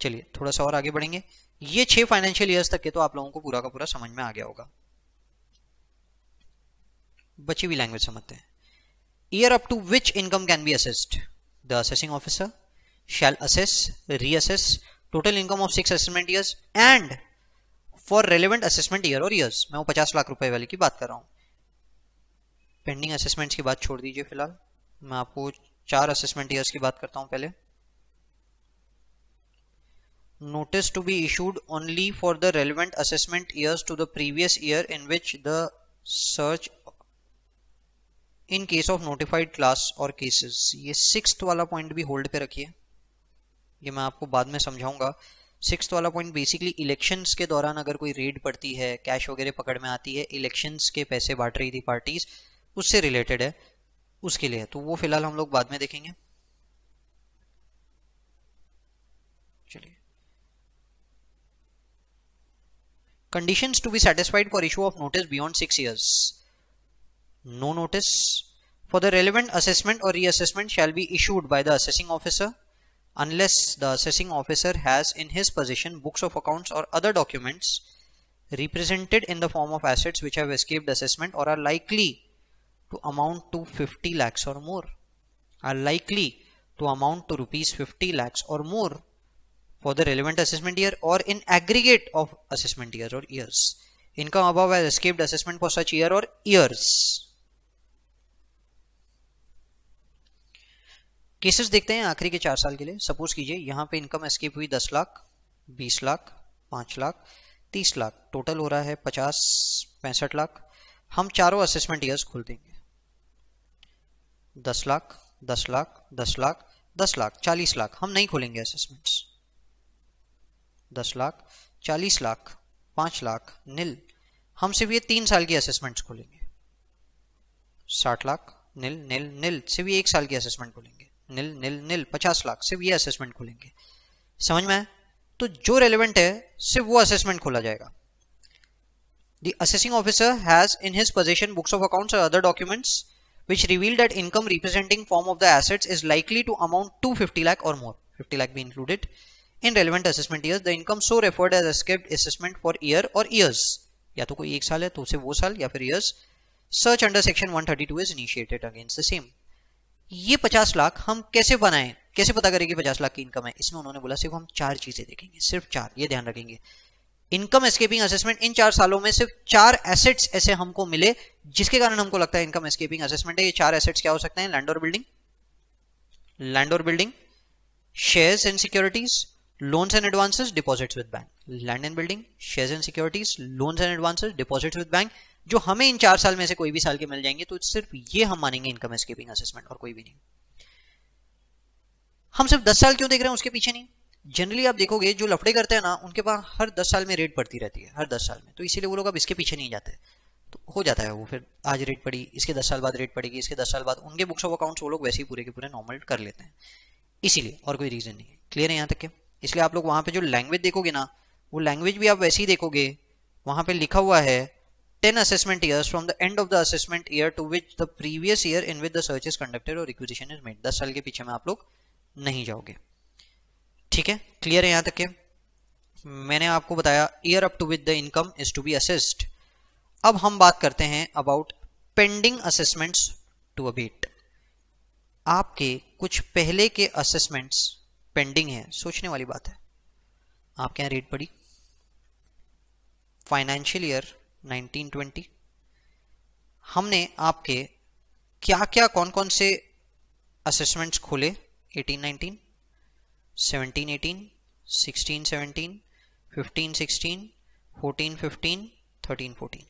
चलिए थोड़ा सा और आगे बढ़ेंगे ये छह फाइनेंशियल ईयर्स तक के तो आप लोगों को पूरा का पूरा समझ में आ गया होगा बची हुई लैंग्वेज समझते हैं year up to which income can be assessed the assessing officer shall assess, reassess total income of six assessment years and for relevant assessment year और ईयर्स मैं वो पचास लाख रुपए वाली की बात कर रहा हूं पेंडिंग असेसमेंट्स की बात छोड़ दीजिए फिलहाल मैं आपको चार असेसमेंट ईयर्स की बात करता हूँ पहले notice to be issued only for the relevant assessment years to the previous year in which the search in case of notified class और केसेस ये सिक्स वाला पॉइंट भी होल्ड पे रखिए ये मैं आपको बाद में समझाऊंगा सिक्स वाला पॉइंट बेसिकली इलेक्शंस के दौरान अगर कोई रेड पड़ती है कैश वगैरह पकड़ में आती है इलेक्शंस के पैसे बांट रही थी पार्टीज उससे रिलेटेड है उसके लिए तो वो फिलहाल हम लोग बाद में देखेंगे चलिए conditions to be satisfied for issue of notice beyond six years no notice for the relevant assessment और reassessment shall be issued by the assessing officer unless the assessing officer has in his possession books of accounts और other documents represented in the form of assets which have escaped assessment or are likely to amount to 50 lakhs or more are likely to amount to rupees 50 lakhs or more for the relevant assessment year or in aggregate of assessment year or years. Income above has escaped assessment for such year or years. Cases देखते हैं आखिरी के चार साल के लिए suppose कीजिए यहाँ पे इनकम एस्केप हुई दस लाख बीस लाख पाँच लाख तीस लाख टोटल हो रहा है पचास पैंसठ लाख हम चारों असेसमेंट ईयर्स खोल देंगे दस लाख दस लाख दस लाख दस लाख चालीस लाख हम नहीं खोलेंगे असेसमेंट्स दस लाख चालीस लाख पांच लाख नील हम सिर्फ ये तीन साल की असेसमेंट्स खोलेंगे साठ लाख नील नील नील सिर्फ ये एक साल की असेसमेंट खोलेंगे नील नील नील पचास लाख सिर्फ ये असेसमेंट खोलेंगे समझ में आए तो जो रेलिवेंट है सिर्फ वो असेसमेंट खोला जाएगा the assessing officer has in his possession books of accounts और other documents which revealed that income representing form of the assets is likely to amount to 50 lakh or more 50 lakh be included in relevant assessment years the income so referred as escaped assessment for year or years ya to koi ek saal hai to उसे wo saal ya fir years search under section 132 is initiated against the same ye 50 lakh hum kaise banaye कैसे पता करें कि 50 लाख की income है इसमें उन्होंने बोला सिर्फ हम चार चीजें देखेंगे सिर्फ चार ये ध्यान रखेंगे इनकम एस्केपिंग असेसमेंट इन चार सालों में सिर्फ चार एसेट्स ऐसे हमको मिले जिसके कारण हमको लगता है इनकम एस्केपिंग असेसमेंट है ये चार एसेट्स क्या हो सकते हैं लैंड और बिल्डिंग लैंड और building shares and securities loans and advances deposits with bank land and building shares and securities loans and advances deposits with bank जो हमें इन चार साल में से कोई भी साल के मिल जाएंगे तो सिर्फ ये हम मानेंगे इनकम एस्केपिंग असेसमेंट और कोई भी नहीं हम सिर्फ दस साल क्यों देख रहे हैं उसके पीछे नहीं जनरली आप देखोगे जो लफड़े करते हैं ना उनके पास हर दस साल में रेट बढ़ती रहती है हर दस साल में तो इसीलिए वो लोग अब इसके पीछे नहीं जाते तो हो जाता है वो फिर आज रेट पड़ी इसके दस साल बाद रेट पड़ेगी इसके दस साल बाद उनके बुक्स ऑफ अकाउंट्स वो लोग वैसे ही पूरे के पूरे नॉर्मल कर लेते हैं इसीलिए और कोई रीज़न नहीं है क्लियर है यहाँ तक के इसलिए आप लोग वहाँ पे जो लैंग्वेज देखोगे ना वो लैंग्वेज भी आप वैसे ही देखोगे वहाँ पे लिखा हुआ है ten assessment year from the end of the assessment year to which the previous year in with the search is conducted और रिक्विजिशन इज मेड दस साल के पीछे में आप लोग नहीं जाओगे ठीक है क्लियर है यहाँ तक के मैंने आपको बताया year up to with the income is to be assessed अब हम बात करते हैं about pending assessments to abate आपके कुछ पहले के असेसमेंट्स पेंडिंग है सोचने वाली बात है आपके क्या रेट पड़ी फाइनेंशियल ईयर 1920 हमने आपके क्या क्या कौन कौन से असेसमेंट्स खोले 1819 19 17 18 16 17 15 16 14 15 13 14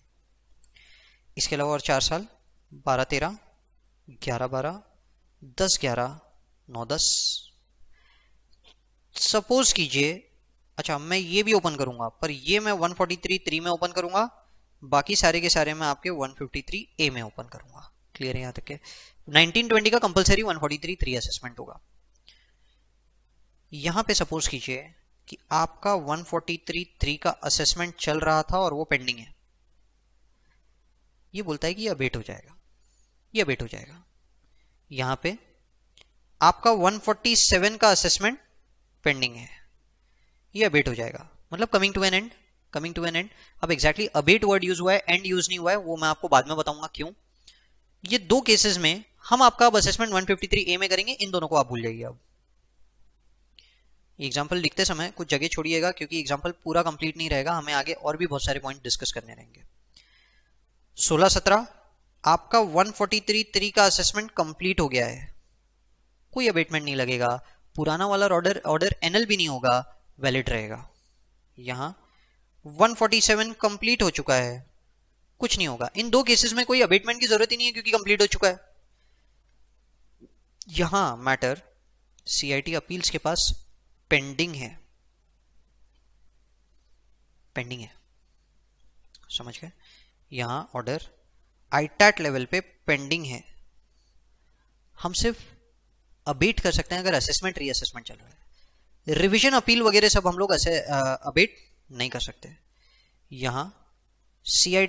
इसके अलावा और चार साल बारह तेरह ग्यारह बारह दस ग्यारह नौ दस सपोज कीजिए अच्छा मैं ये भी ओपन करूंगा पर ये मैं 143 थ्री में ओपन करूंगा बाकी सारे के सारे मैं आपके 153 ए में ओपन करूंगा क्लियर है यहां तक के 1920 का कंपलसरी 143 थ्री असेसमेंट होगा यहां पे सपोज कीजिए कि आपका 143 थ्री का असेसमेंट चल रहा था और वो पेंडिंग है ये बोलता है कि यह अबेट हो जाएगा यह अबेट हो जाएगा यहाँ पे आपका 147 का असेसमेंट पेंडिंग है ये अबेट हो जाएगा मतलब coming to an end coming to an end अब एग्जैक्टली अबेट वर्ड यूज हुआ है एंड यूज नहीं हुआ है वो मैं आपको बाद में बताऊंगा क्यों ये दो केसेस में हम आपका अब असेसमेंट वन ए में करेंगे इन दोनों को आप भूल जाइए अब एग्जाम्पल लिखते समय कुछ जगह छोड़िएगा क्योंकि एग्जाम्पल पूरा कंप्लीट नहीं रहेगा हमें आगे और भी बहुत सारे पॉइंट डिस्कस करने रहेंगे सोलह सत्रह आपका 143 थ्री थ्री का असेसमेंट कंप्लीट हो गया है कोई अबेटमेंट नहीं लगेगा पुराना वाला ऑर्डर ऑर्डर एनएल भी नहीं होगा वैलिड रहेगा फोर्टी 147 कंप्लीट हो चुका है कुछ नहीं होगा इन दो केसेस में कोई अबेटमेंट की जरूरत ही नहीं है क्योंकि कंप्लीट हो चुका है यहां मैटर सीआईटी अपील्स के पास पेंडिंग है पेंडिंग है समझ गए यहाँ ऑर्डर आईटैट लेवल पे पेंडिंग है हम सिर्फ अबेट कर सकते हैं अगर असेसमेंट रीअसेसमेंट चल रहा है रिविजन अपील वगैरह सब हम लोग अबेट नहीं कर सकते यहाँ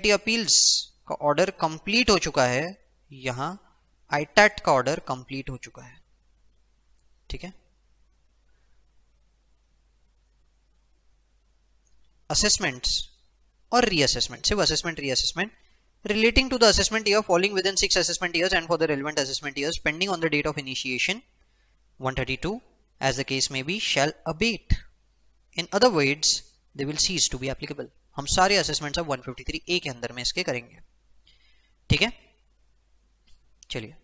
टी अपील्स का ऑर्डर कंप्लीट हो चुका है यहाँ आईटैट का ऑर्डर कंप्लीट हो चुका है ठीक है assessments or reassessment. Sieve assessment, reassessment relating to the assessment year falling within six assessment years and for the relevant assessment years pending on the date of initiation 132 as the case may be shall abate. In other words, they will cease to be applicable. हम सारे assessments अब 153 ए के अंदर में इसके करेंगे ठीक है चलिए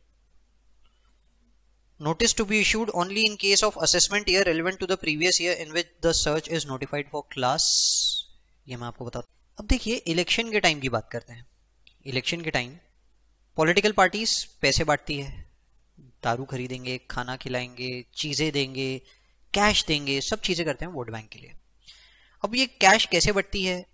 notice to be issued only in case of assessment year relevant to the previous year in which the search is notified for class ये मैं आपको बताता अब देखिए इलेक्शन के टाइम की बात करते हैं इलेक्शन के टाइम पॉलिटिकल पार्टीज पैसे बांटती है दारू खरीदेंगे खाना खिलाएंगे चीज़ें देंगे कैश देंगे सब चीज़ें करते हैं वोट बैंक के लिए अब ये कैश कैसे बढ़ती है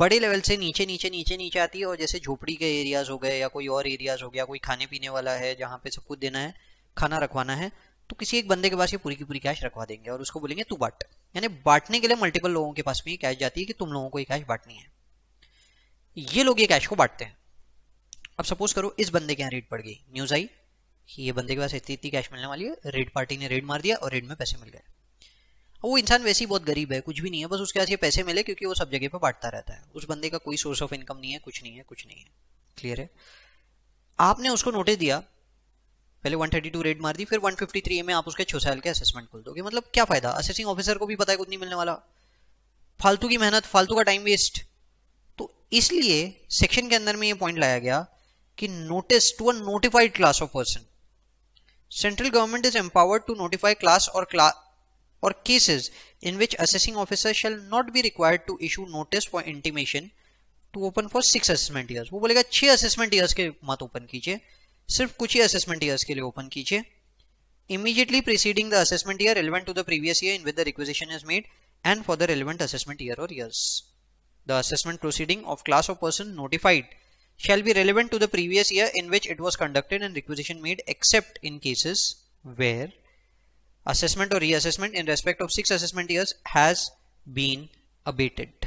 बड़े लेवल से नीचे नीचे नीचे नीचे आती है और जैसे झोपड़ी के एरियाज हो गए या कोई और एरियाज हो गया कोई खाने पीने वाला है जहां पे सब कुछ देना है खाना रखवाना है तो किसी एक बंदे के पास ये पूरी की पूरी कैश रखवा देंगे और उसको बोलेंगे तू बाट यानी बांटने के लिए मल्टीपल लोगों के पास में ये कैश जाती है कि तुम लोगों को ये कैश बांटनी है ये लोग ये कैश को बांटते हैं अब सपोज करो इस बंदे के यहाँ रेट पड़ गई न्यूज आई कि ये बंदे के पास इतनी इतनी कैश मिलने वाली है रेड पार्टी ने रेड मार दिया और रेड में पैसे मिल गए वो इंसान वैसे ही बहुत गरीब है कुछ भी नहीं है बस उसके पास ये पैसे मिले क्योंकि वो सब जगह पर बांटता रहता है उस बंदे का कोई सोर्स ऑफ इनकम नहीं है कुछ नहीं है कुछ नहीं है क्लियर है आपने उसको नोटिस दिया पहले 132 रेट मार दी फिर 153 में आप उसके छः साल के असेसमेंट खोल दोगे मतलब क्या फायदा असेसिंग ऑफिसर को भी पता है कुछ नहीं मिलने वाला फालतू की मेहनत फालतू का टाइम वेस्ट तो इसलिए सेक्शन के अंदर में ये पॉइंट लाया गया कि notice to a notified class of person central government is empowered to notify class और क्लास और cases in which assessing officer shall not be required to issue notice for intimation to open for six assessment years वो बोलेगा छह assessment years के मत open कीजिए सिर्फ कुछ ही असेसमेंट ईयर्स के लिए ओपन कीजिए immediately preceding the assessment year relevant to the previous year in with the requisition is made and for the relevant assessment year और years the assessment proceeding of class of person notified shall be relevant to the previous year in which it was conducted and requisition made except in cases where assessment और reassessment in respect of six assessment years has been abated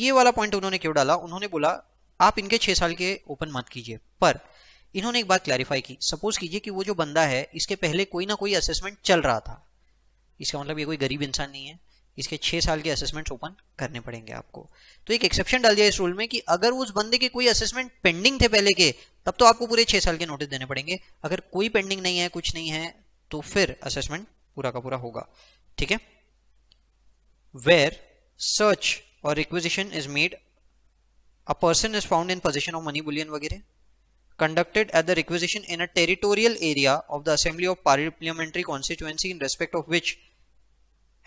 ये वाला point उन्होंने क्यों डाला उन्होंने बोला आप इनके छह साल के ओपन मत कीजिए पर इन्होंने एक बात क्लैरिफाई की सपोज कीजिए कि वो जो बंदा है इसके पहले कोई ना कोई असेसमेंट चल रहा था इसका मतलब ये कोई गरीब इंसान नहीं है इसके छह साल के असेसमेंट ओपन करने पड़ेंगे आपको तो एक एक्सेप्शन डाल दिया इस रूल में कि अगर उस बंदे के कोई असेसमेंट पेंडिंग थे पहले के तब तो आपको पूरे छह साल के नोटिस देने पड़ेंगे अगर कोई पेंडिंग नहीं है कुछ नहीं है तो फिर असेसमेंट पूरा का पूरा होगा ठीक है वेर सर्च और requisition is made a person is found in possession of money bullion वगैरह conducted at the requisition in a territorial area of the assembly of parliamentary constituency in respect of which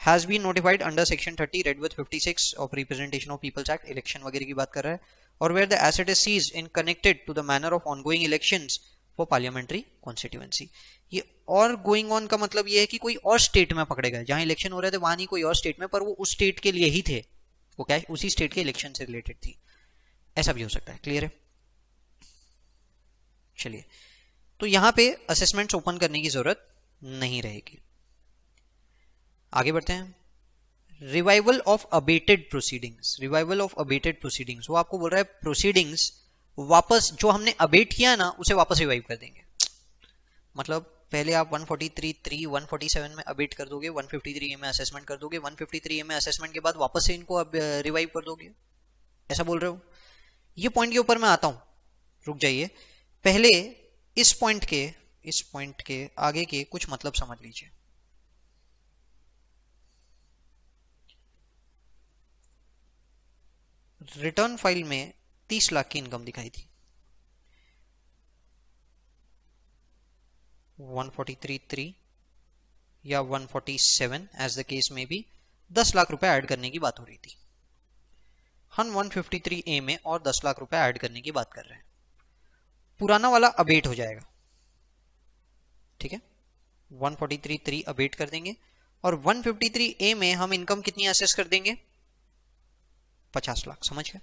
has been notified under section 30 raid with 56 of representation of peoples act election वगैरह की बात कर रहा है और where the asset is seized in connected to the manner of ongoing elections for parliamentary constituency ये और going on का मतलब ये है कि कोई और स्टेट में पकड़े गए जहां इलेक्शन हो रहे थे वहां ही कोई और स्टेट में पर वो उस स्टेट के लिए ही थे वो क्या है उसी स्टेट के इलेक्शन से रिलेटेड थी ऐसा भी हो सकता है क्लियर है चलिए तो यहां पे असेसमेंट ओपन करने की ज़रूरत नहीं रहेगी आगे बढ़ते हैं revival of abated proceedings revival of abated proceedings वो आपको बोल रहा है प्रोसीडिंग्स वापस जो हमने अबेट किया ना उसे वापस रिवाइव कर देंगे मतलब पहले आप 143 3 147 में अबेट कर दोगे 153 में असेसमेंट कर दोगे 153 में असेसमेंट के बाद वापस से इनको अब रिवाइव कर दोगे ऐसा बोल रहे हो ये पॉइंट के ऊपर मैं आता हूँ रुक जाइए पहले इस पॉइंट के इस पॉइंट के आगे के कुछ मतलब समझ लीजिए रिटर्न फाइल में 30 लाख की इनकम दिखाई थी 143.3 या 147 एज द केस में भी 10 लाख रुपए ऐड करने की बात हो रही थी हम 153 ए में और 10 लाख रुपए ऐड करने की बात कर रहे हैं पुराना वाला अबेट हो जाएगा ठीक है 143 थ्री अबेट कर देंगे और 153 ए में हम इनकम कितनी एसेस कर देंगे 50 लाख समझ गए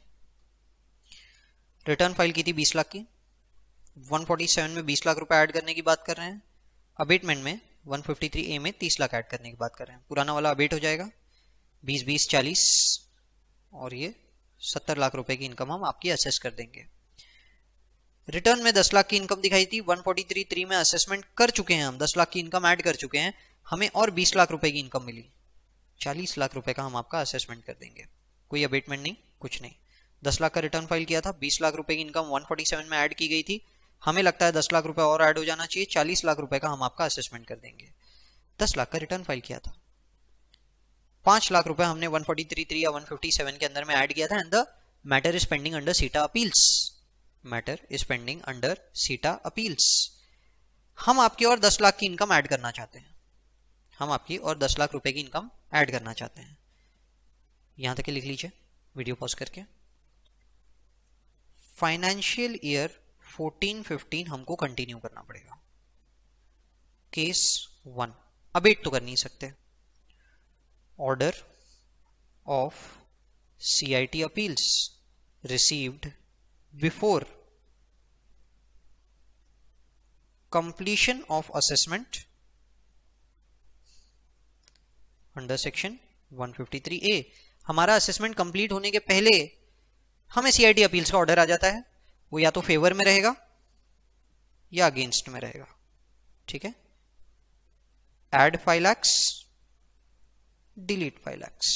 रिटर्न फाइल की थी 20 लाख की 147 में 20 लाख रुपए ऐड करने की बात कर रहे हैं अबेटमेंट में 153 ए में 30 लाख ऐड करने की बात कर रहे हैं पुराना वाला अबेट हो जाएगा 20 20 40 और ये 70 लाख रुपए की इनकम हम आपकी असेस कर देंगे रिटर्न में दस लाख की इनकम दिखाई थी 143 थ्री में असेसमेंट कर चुके हैं हम दस लाख की इनकम ऐड कर चुके हैं हमें और बीस लाख रुपए की इनकम मिली चालीस लाख रुपए का हम आपका असेसमेंट कर देंगे कोई अबेटमेंट नहीं कुछ नहीं दस लाख का रिटर्न फाइल किया था बीस लाख रुपए की इनकम 147 में ऐड की गई थी हमें लगता है दस लाख रुपए और ऐड हो जाना चाहिए चालीस लाख रुपए का हम आपका असेसमेंट कर देंगे दस लाख का रिटर्न फाइल किया था पांच लाख रुपए हमने वन फोर्टी थ्री थ्री या वन फिफ्टी सेवन के अंदर में ऐड किया था and the matter is pending under CIT appeals matter is pending under CIT appeals हम आपकी और दस लाख की इनकम ऐड करना चाहते हैं हम आपकी और दस लाख रुपए की इनकम ऐड करना चाहते हैं यहां तक लिख लीजिए वीडियो पॉज करके फाइनेंशियल ईयर 14-15 हमको कंटिन्यू करना पड़ेगा केस वन अबेट तो कर नहीं सकते order of C I T appeals received before completion of assessment under section 153A हमारा असेसमेंट कंप्लीट होने के पहले हमें सीआईटी अपील्स का ऑर्डर आ जाता है वो या तो फेवर में रहेगा या अगेंस्ट में रहेगा ठीक है add file X delete file X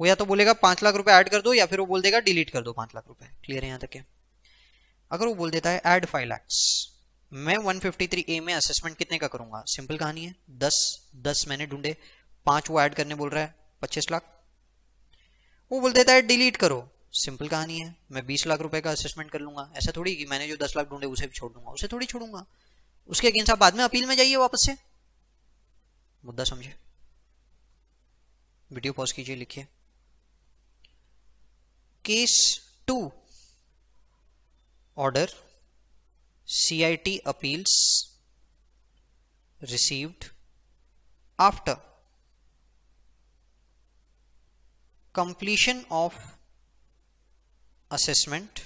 वो या तो बोलेगा पांच लाख रुपए ऐड कर दो या फिर वो बोल देगा डिलीट कर दो पांच लाख रुपए क्लियर है यहां तक क्या अगर वो बोल देता है एड फाइव लैक्स मैं 153 ए में असेसमेंट कितने का करूंगा सिंपल कहानी है दस दस मैंने ढूंढे पांच वो ऐड करने बोल रहा है पच्चीस लाख वो बोल देता है डिलीट करो सिंपल कहानी है मैं बीस लाख रुपए का असेसमेंट कर लूंगा ऐसा थोड़ी कि मैंने जो दस लाख ढूंढे उसे भी छोड़ दूंगा उसे थोड़ी छोड़ूंगा उसके अगेंस्ट आप बाद में अपील में जाइए वापस से मुद्दा समझे वीडियो पॉज कीजिए लिखिए case two order CIT appeals received after completion of assessment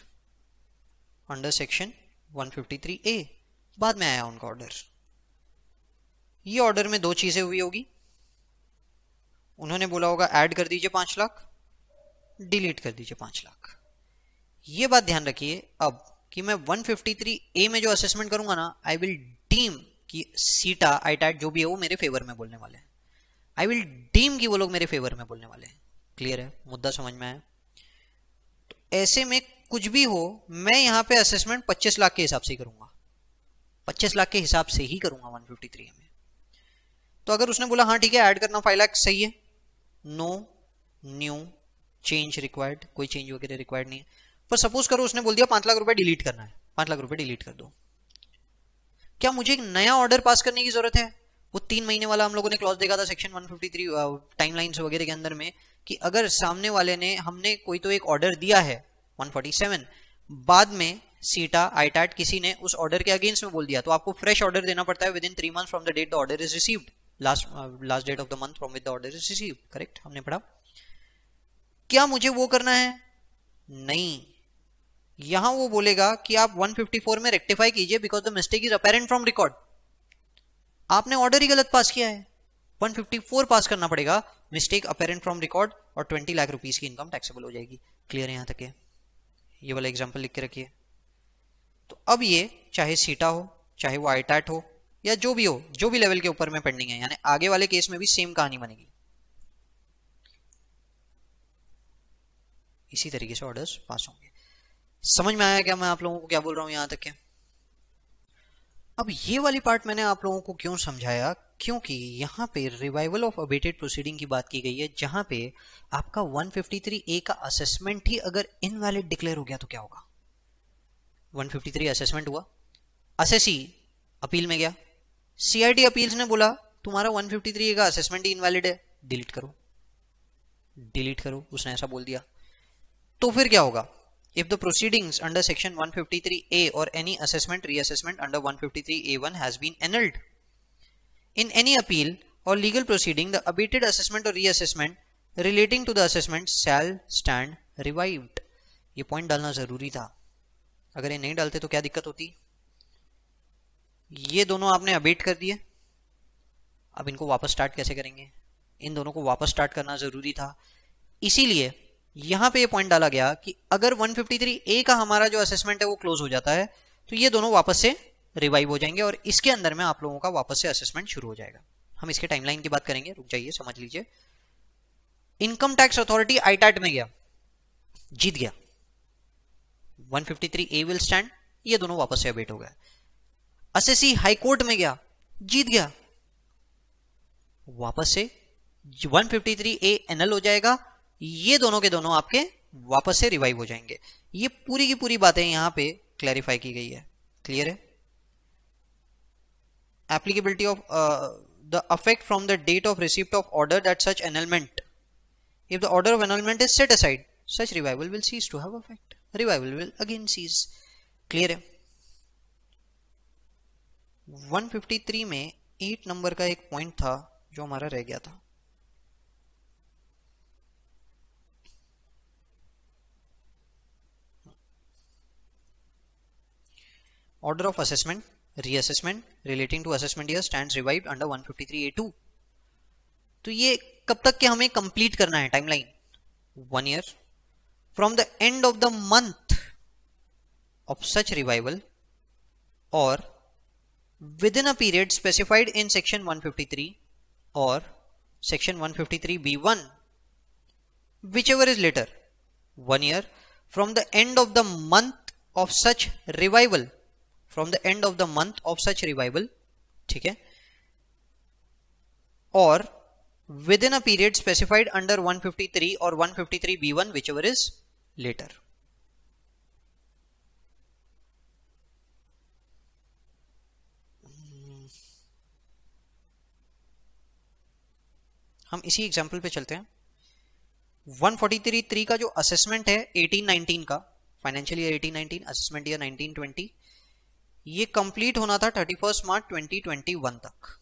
under section 153A बाद में आया उनका ऑर्डर ये ऑर्डर में दो चीजें हुई होगी उन्होंने बोला होगा ऐड कर दीजिए पांच लाख डिलीट कर दीजिए पांच लाख ये बात ध्यान रखिए अब कि मैं 153 ए में जो असेसमेंट करूंगा ना आई विल डीम कि सीटा आई टैट जो भी है वो मेरे फेवर में बोलने वाले हैं आई विल डीम कि वो लोग मेरे फेवर में बोलने वाले हैं क्लियर है मुद्दा समझ में आया तो ऐसे में कुछ भी हो मैं यहाँ पे असेसमेंट 25 लाख के हिसाब से ही करूंगा 25 लाख के हिसाब से ही करूंगा 153 में तो अगर उसने बोला हाँ ठीक है ऐड करना फाइव लाख सही है नो न्यू चेंज रिक्वायर्ड कोई चेंज वगैरह रिक्वायर्ड नहीं है पर सपोज करो उसने बोल दिया पांच लाख रुपए डिलीट करना है पांच लाख रुपए डिलीट कर दो क्या मुझे एक नया ऑर्डर पास करने की जरूरत है वो तीन महीने वाला हम लोगों ने क्लॉज देखा था सेक्शन 153 फिफ्टी टाइमलाइंस वगैरह के अंदर में कि अगर सामने वाले ने हमने कोई तो एक ऑर्डर दिया है 147 बाद में सीटा आईटैट किसी ने उस ऑर्डर के अगेंस्ट में बोल दिया तो आपको फ्रेश ऑर्डर देना पड़ता है within three month from the date the order is received last last date of the month from with the order is receive correct हमने पढ़ा क्या मुझे वो करना है नहीं यहां वो बोलेगा कि आप 154 में रेक्टिफाई कीजिए because the mistake is apparent from record आपने ऑर्डर ही गलत पास किया है 154 पास करना पड़ेगा मिस्टेक अपेरेंट फ्रॉम रिकॉर्ड और 20 लाख रुपीज की इनकम टैक्सेबल हो जाएगी क्लियर है यहां तक है ये वाला एग्जाम्पल लिख के रखिए तो अब ये चाहे सीटा हो चाहे वो आईटैट हो या जो भी हो जो भी लेवल के ऊपर में पेंडिंग है यानी आगे वाले केस में भी सेम कहानी बनेगी इसी तरीके से ऑर्डर्स पास होंगे समझ में आया क्या मैं आप लोगों को क्या बोल रहा हूं यहां तक के अब ये वाली पार्ट मैंने आप लोगों को क्यों समझाया क्योंकि यहां पे रिवाइवल ऑफ अबेटेड प्रोसीडिंग की बात की गई है जहां पे आपका 153 ए का असेसमेंट ही अगर इनवैलिड डिक्लेयर हो गया तो क्या होगा 153 असेसमेंट हुआ असेसी अपील में गया सीआईटी अपील्स ने बोला तुम्हारा 153 ए का असेसमेंट ही इनवैलिड है डिलीट करो डिलीट करो उसने ऐसा बोल दिया तो फिर क्या होगा If the proceedings under section 153A or any assessment reassessment under 153A1 has been annulled. In any appeal or legal proceeding, the abated assessment or reassessment relating to the assessment shall stand revived. ye point dalna zaruri tha agar ye nahi dalte to kya dikkat hoti ye dono aapne abate kar diye ab inko wapas start kaise karenge इन दोनों को वापस start करना जरूरी था इसीलिए यहां पे ये पॉइंट डाला गया कि अगर 153 ए का हमारा जो असेसमेंट है वो क्लोज हो जाता है तो ये दोनों वापस से रिवाइव हो जाएंगे और इसके अंदर में आप लोगों का वापस से असेसमेंट शुरू हो जाएगा हम इसके टाइमलाइन की बात करेंगे रुक जाइए समझ लीजिए इनकम टैक्स अथॉरिटी आईटैट में गया जीत गया 153 ए विल स्टैंड ये दोनों वापस से अबेट हो गया असेसी हाईकोर्ट में गया जीत गया वापस से 153 ए एनएल हो जाएगा ये दोनों के दोनों आपके वापस से रिवाइव हो जाएंगे ये पूरी की पूरी बातें यहां पे क्लैरिफाई की गई है क्लियर है applicability of the effect from the date of receipt of order that such annulment if the order of annulment is set aside such revival will cease to have effect revival will again cease clear है 153 में eight number का एक point था जो हमारा रह गया था Order of assessment, reassessment relating to assessment year stands revived under 153A2. तो ये कब तक के हमें complete करना है timeline? One year from the end of the month of such revival, or within a period specified in section 153 or section 153b1 whichever is later one year from the end of the month of such revival from the end of the month of such revival ठीक है और within a period specified under 153 और 153 B one whichever is later हम इसी example पे चलते हैं 143 three का जो असेसमेंट है 1819 का फाइनेंशियल ईयर 1819 असेसमेंट ईयर ये कंप्लीट होना था thirty first March twenty twenty one तक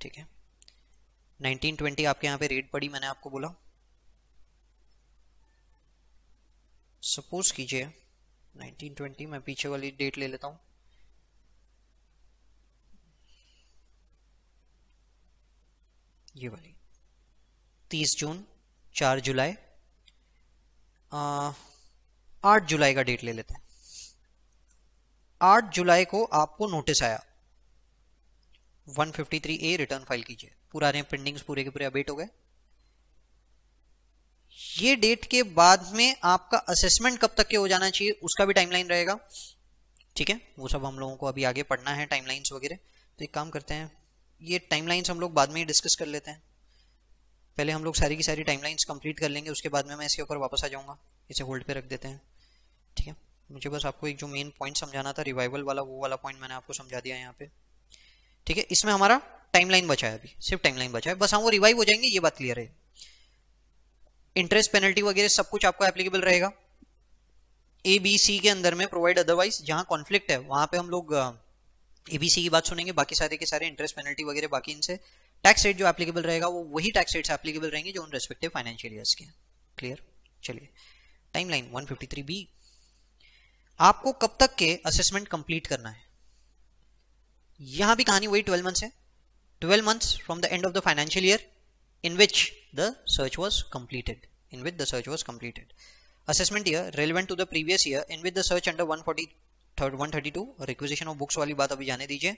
ठीक है नाइनटीन ट्वेंटी आपके यहां पे रेट पड़ी मैंने आपको बोला सपोज कीजिए 1920 मैं पीछे वाली डेट ले लेता हूं ये वाली 30 जून 4 जुलाई आठ जुलाई का डेट ले लेते हैं 8 जुलाई को आपको नोटिस आया 153 ए रिटर्न फाइल कीजिए पुराने पेंडिंग्स पूरे के पूरे अपडेट हो गए ये डेट के बाद में आपका असेसमेंट कब तक के हो जाना चाहिए उसका भी टाइमलाइन रहेगा ठीक है वो सब हम लोगों को अभी आगे पढ़ना है टाइमलाइंस वगैरह तो एक काम करते हैं ये टाइमलाइंस हम लोग बाद में ही डिस्कस कर लेते हैं पहले हम लोग सारी की सारी टाइमलाइंस कंप्लीट कर लेंगे उसके बाद में मैं इसके ऊपर वापस आ जाऊंगा इसे होल्ड पे रख देते हैं ठीक है मुझे बस आपको एक जो मेन पॉइंट समझाना था रिवाइवल वाला वो वाला पॉइंट मैंने आपको समझा दिया यहाँ पे ठीक है इसमें हमारा टाइमलाइन बचा है अभी सिर्फ टाइमलाइन बचा है बस हम हाँ, वो रिवाइव हो जाएंगे ये बात क्लियर है इंटरेस्ट पेनल्टी वगैरह सब कुछ आपको एप्लीकेबल रहेगा ए बी सी के अंदर में प्रोवाइड अदरवाइज जहां कॉन्फ्लिक्ट है वहां पे हम लोग ए बी सी की बात सुनेंगे बाकी सारे के सारे इंटरेस्ट पेनल्टी वगैरह बाकी इनसे टैक्स रेट जो एप्लीकेबल रहेगा वो वही टैक्स रेट एप्लीकेबल रहेंगे जो उन रेस्पेक्टिव फाइनेंशियल ईयर्स के क्लियर चलिए टाइमलाइन 153 बी आपको कब तक के असेसमेंट कंप्लीट करना है यहां भी कहानी वही ट्वेल्व मंथ्स है twelve months from the end of the financial year in which the search was completed in which the search was completed assessment year relevant to the previous year in with the search under one forty one thirty two requisition of books वाली बात अभी जाने दीजिए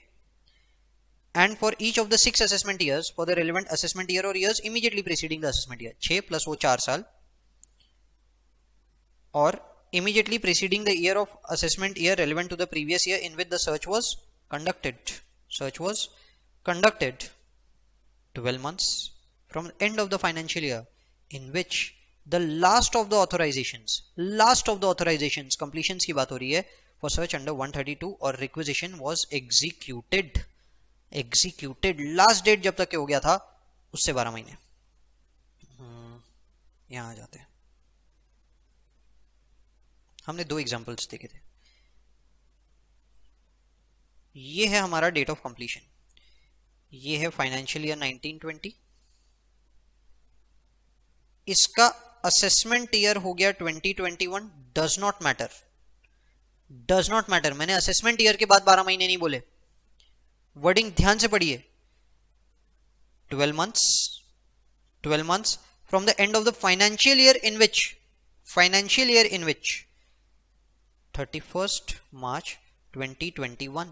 and for each of the six assessment year for the relevant assessment year और year immediately preceding the assessment year छह plus वो चार साल और immediately preceding the year of assessment year relevant to the previous year in which the search was conducted search was conducted 12 months from end of the financial year in which the last of the authorizations last of the authorizations completions ki baat ho rahi hai for search under 132 or requisition was executed executed last date jab tak के हो गया था उससे 12 महीने यहाँ आ जाते hain हमने दो एग्जाम्पल्स देखे थे ये है हमारा डेट ऑफ कंप्लीशन ये है फाइनेंशियल ईयर 1920 इसका असेसमेंट ईयर हो गया 2021 does not matter does not matter मैंने असेसमेंट ईयर के बाद 12 महीने नहीं बोले वर्डिंग ध्यान से पढ़िए 12 months 12 months from the end of the financial year in which financial year in which 31st March 2021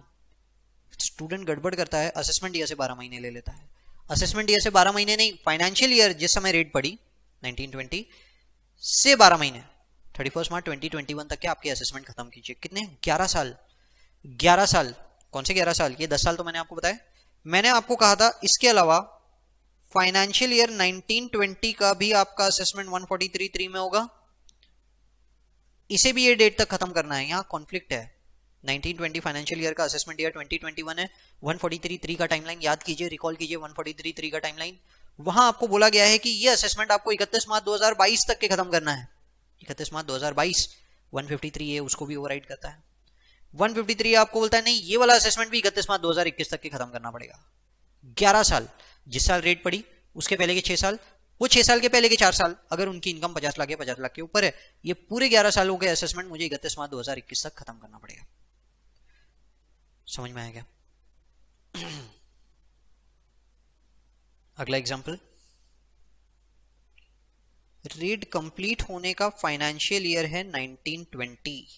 student गड़बड़ करता है असेसमेंट ईयर से 12 महीने ले लेता है असेसमेंट ईयर से 12 महीने नहीं फाइनेंशियल ईयर जिस समय रेट पड़ी 1920 से 12 महीने 31st मार्च 2021 तक के आपके असेसमेंट खत्म कीजिए कितने 11 साल 11 साल कौन से 11 साल ये 10 साल तो मैंने आपको बताया मैंने आपको कहा था इसके अलावा फाइनेंशियल ईयर 1920 का भी आपका असेसमेंट 1433 में होगा इसे भी ये डेट तक खत्म करना है यहाँ कॉन्फ्लिक्ट है 1920 फाइनेंशियल ईयर का असेसमेंट ईयर 2021 है 1433 का टाइमलाइन याद कीजिए रिकॉल कीजिए 1433 का टाइमलाइन वहां आपको बोला गया है कि ये असेसमेंट आपको 31 मार्च 2022 तक के खत्म करना है 31 मार्च 2022 153 ए उसको भी ओवरराइड करता है 153 आपको बोलता है नहीं ये वाला असेसमेंट भी इकतीस मार्च दो तक के खत्म करना पड़ेगा ग्यारह साल जिस साल रेट पड़ी उसके पहले के छह साल वो छह साल के पहले के चार साल अगर उनकी इनकम पचास लाख या पचास लाख के ऊपर है ये पूरे ग्यारह सालों के असेसमेंट मुझे इकतीस मार्च दो हजार इक्कीस तक खत्म करना पड़ेगा समझ में आएगा अगला एग्जाम्पल रीड कंप्लीट होने का फाइनेंशियल ईयर है 1920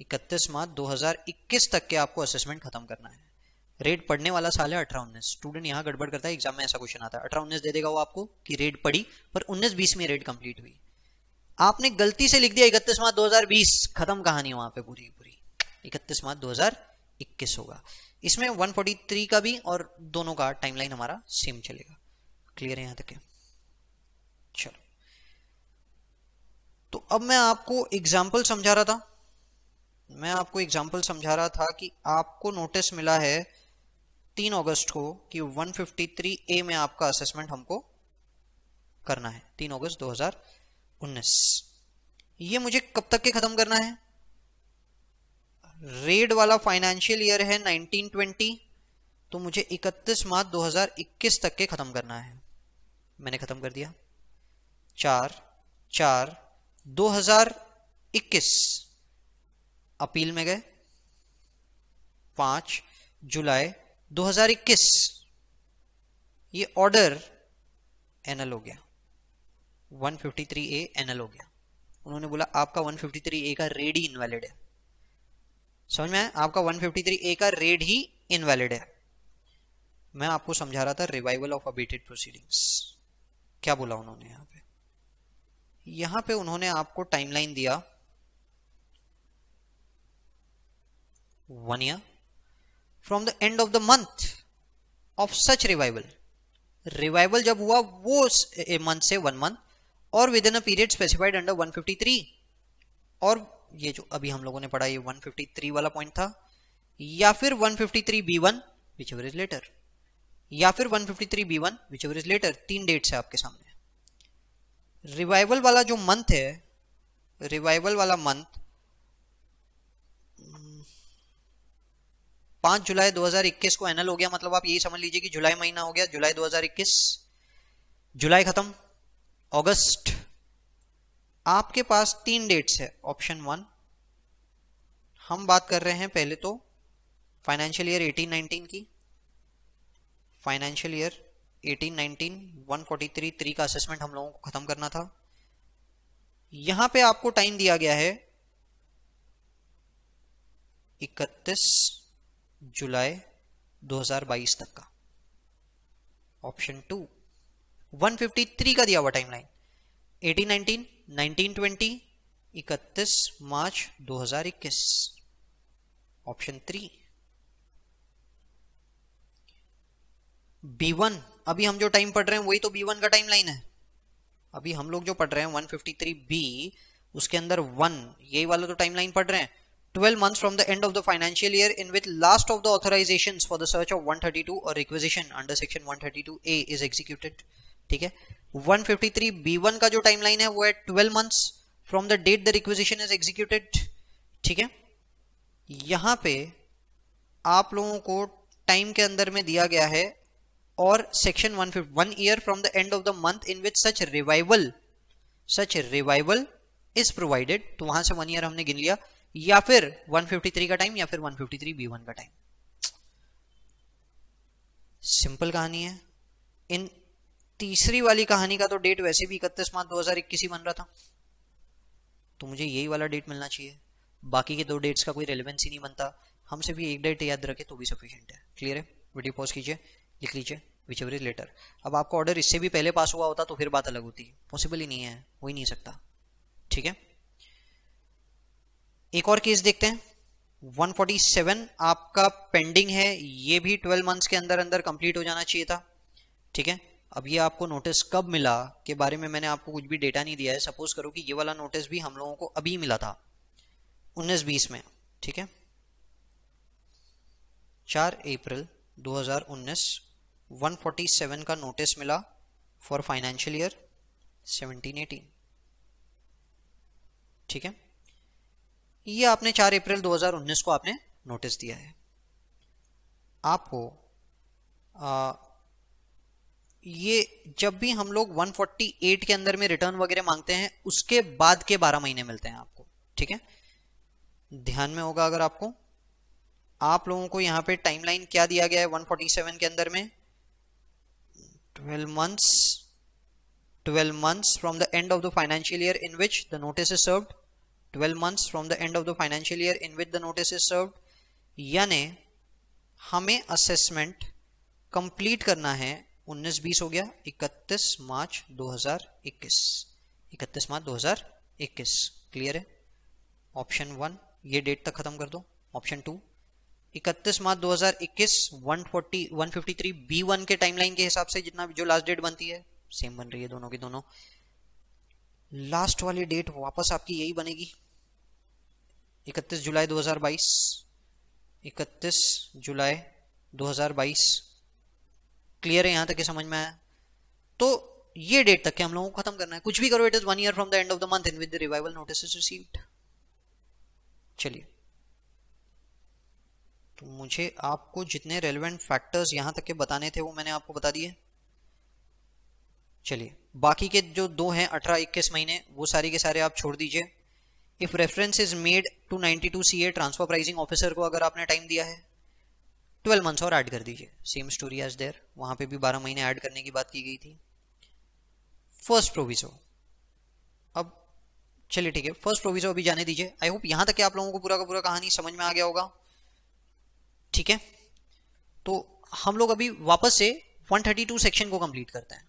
इकतीस मार्च 2021 तक के आपको असेसमेंट खत्म करना है रेड पढ़ने वाला साल है अठारह उन्नीस स्टूडेंट यहाँ गड़बड़ करता है एग्जाम में ऐसा क्वेश्चन आता है अठारह उन्नीस दे देगा वो आपको कि रेड पढ़ी पर उन्नीस बीस में रेड कंप्लीट हुई आपने गलती से लिख दिया इकतीस मार्च बीस खत्म कहानी वहां पर पूरी पूरी इकतीस मार्च इक्कीस होगा इसमें थ्री का भी और दोनों का टाइमलाइन हमारा सेम चलेगा क्लियर है यहाँ तक चलो तो अब मैं आपको एग्जाम्पल समझा रहा था मैं आपको एग्जाम्पल समझा रहा था कि आपको नोटिस मिला है तीन अगस्त को कि 153 ए में आपका असेसमेंट हमको करना है तीन अगस्त 2019 ये मुझे कब तक के खत्म करना है रेड वाला फाइनेंशियल ईयर है 1920 तो मुझे 31 मार्च 2021 तक के खत्म करना है मैंने खत्म कर दिया चार चार 2021 अपील में गए पांच जुलाई 2021 2021 ये ऑर्डर एनल हो गया 153 ए एनल हो गया उन्होंने बोला आपका 153 ए का रेड ही इनवैलिड है समझ में आया आपका 153 ए का रेड ही इनवैलिड है मैं आपको समझा रहा था रिवाइवल ऑफ अबेटेड प्रोसीडिंग्स क्या बोला उन्होंने यहां पे यहां पे उन्होंने आपको टाइमलाइन दिया one year from the end of the month of such revival revival जब हुआ वो मंथ से वन मंथ और within a period specified under 153 और ये जो अभी हम लोगों ने पढ़ा ये 153 वाला पॉइंट था या फिर 153 B one whichever is later या फिर 153 B one whichever is later तीन डेट्स है आपके सामने रिवाइवल वाला जो मंथ है रिवाइवल वाला मंथ पांच जुलाई 2021 को एनल हो गया मतलब आप यही समझ लीजिए कि जुलाई महीना हो गया जुलाई 2021 जुलाई खत्म अगस्त आपके पास तीन डेट्स है ऑप्शन वन हम बात कर रहे हैं पहले तो फाइनेंशियल ईयर 18-19 की फाइनेंशियल ईयर 18-19 143 थ्री का असेसमेंट हम लोगों को खत्म करना था यहां पे आपको टाइम दिया गया है इकतीस जुलाई 2022 तक का ऑप्शन टू 153 का दिया हुआ टाइमलाइन 1819 1920 इकतीस March 2021 option three B one अभी हम जो टाइम पढ़ रहे हैं वही तो बी वन का टाइम लाइन है अभी हम लोग जो पढ़ रहे हैं 153 बी उसके अंदर वन यही वाला तो टाइम लाइन पढ़ रहे हैं 12 months from the end of the financial year in which last of the authorizations for the search of 132 or requisition under section 132A is executed ठीक है 153 B1 का जो टाइमलाइन है वो है 12 months from the date the requisition is executed ठीक है यहां पे आप लोगों को टाइम के अंदर में दिया गया है और section 150 one year from the end of the month in which such revival such revival is provided तो वहां से वन ईयर हमने गिन लिया या फिर 153 का टाइम या फिर 153 B1 का टाइम सिंपल कहानी है इन तीसरी वाली कहानी का तो डेट वैसे भी इकतीस मार्च दो ही बन रहा था तो मुझे यही वाला डेट मिलना चाहिए बाकी के दो डेट्स का कोई रेलिवेंस ही नहीं बनता हमसे भी एक डेट याद रखे तो भी सफिशियंट है क्लियर है वीडियो पॉज कीजिए लिख लीजिए विच एवर इज लेटर अब आपका ऑर्डर इससे भी पहले पास हुआ होता तो फिर बात अलग होती पॉसिबल ही नहीं है हो ही नहीं सकता ठीक है एक और केस देखते हैं 147 आपका पेंडिंग है ये भी 12 मंथ्स के अंदर अंदर कंप्लीट हो जाना चाहिए था ठीक है अब ये आपको नोटिस कब मिला के बारे में मैंने आपको कुछ भी डेटा नहीं दिया है सपोज करो कि ये वाला नोटिस भी हम लोगों को अभी मिला था 19 बीस में ठीक है 4 अप्रैल 2019 147 का नोटिस मिला फॉर फाइनेंशियल ईयर 17-18 ठीक है ये आपने 4 अप्रैल 2019 को आपने नोटिस दिया है आपको आ, ये जब भी हम लोग 148 के अंदर में रिटर्न वगैरह मांगते हैं उसके बाद के 12 महीने मिलते हैं आपको ठीक है ध्यान में होगा अगर आपको आप लोगों को यहां पे टाइमलाइन क्या दिया गया है 147 के अंदर में 12 months 12 months from the end of the financial year in which the notice is served 12 months from the end of the financial year in which the notice is served यानी हमें असेसमेंट कंप्लीट करना है 19 बीस हो गया 31 March 2021 31 March 2021 clear है option one ये date तक खत्म कर दो ऑप्शन टू 31 मार्च 2021 140 153 वन के टाइमलाइन के हिसाब से जितना जो लास्ट डेट बनती है सेम बन रही है दोनों की दोनों लास्ट वाली डेट वापस आपकी यही बनेगी इकतीस जुलाई 2022 इकतीस जुलाई 2022 क्लियर है यहां तक ये समझ में आया तो ये डेट तक के हम लोगों को खत्म करना है कुछ भी करो it is one year from the end of the month in with revival notice is received चलिए तो मुझे आपको जितने रेलिवेंट फैक्टर्स यहां तक के बताने थे वो मैंने आपको बता दिए चलिए बाकी के जो दो हैं अठारह इक्कीस महीने वो सारी के सारे आप छोड़ दीजिए if reference is made to 92 A transfer pricing officer को अगर आपने टाइम दिया है 12 मंथ्स और ऐड कर दीजिए सेम स्टोरी एज देयर वहां पे भी 12 महीने ऐड करने की बात की गई थी फर्स्ट प्रोविजो अब चलिए ठीक है फर्स्ट प्रोविजो अभी जाने दीजिए आई होप यहां तक आप लोगों को पूरा का पूरा कहानी समझ में आ गया होगा ठीक है तो हम लोग अभी वापस से 132 सेक्शन को कंप्लीट करते हैं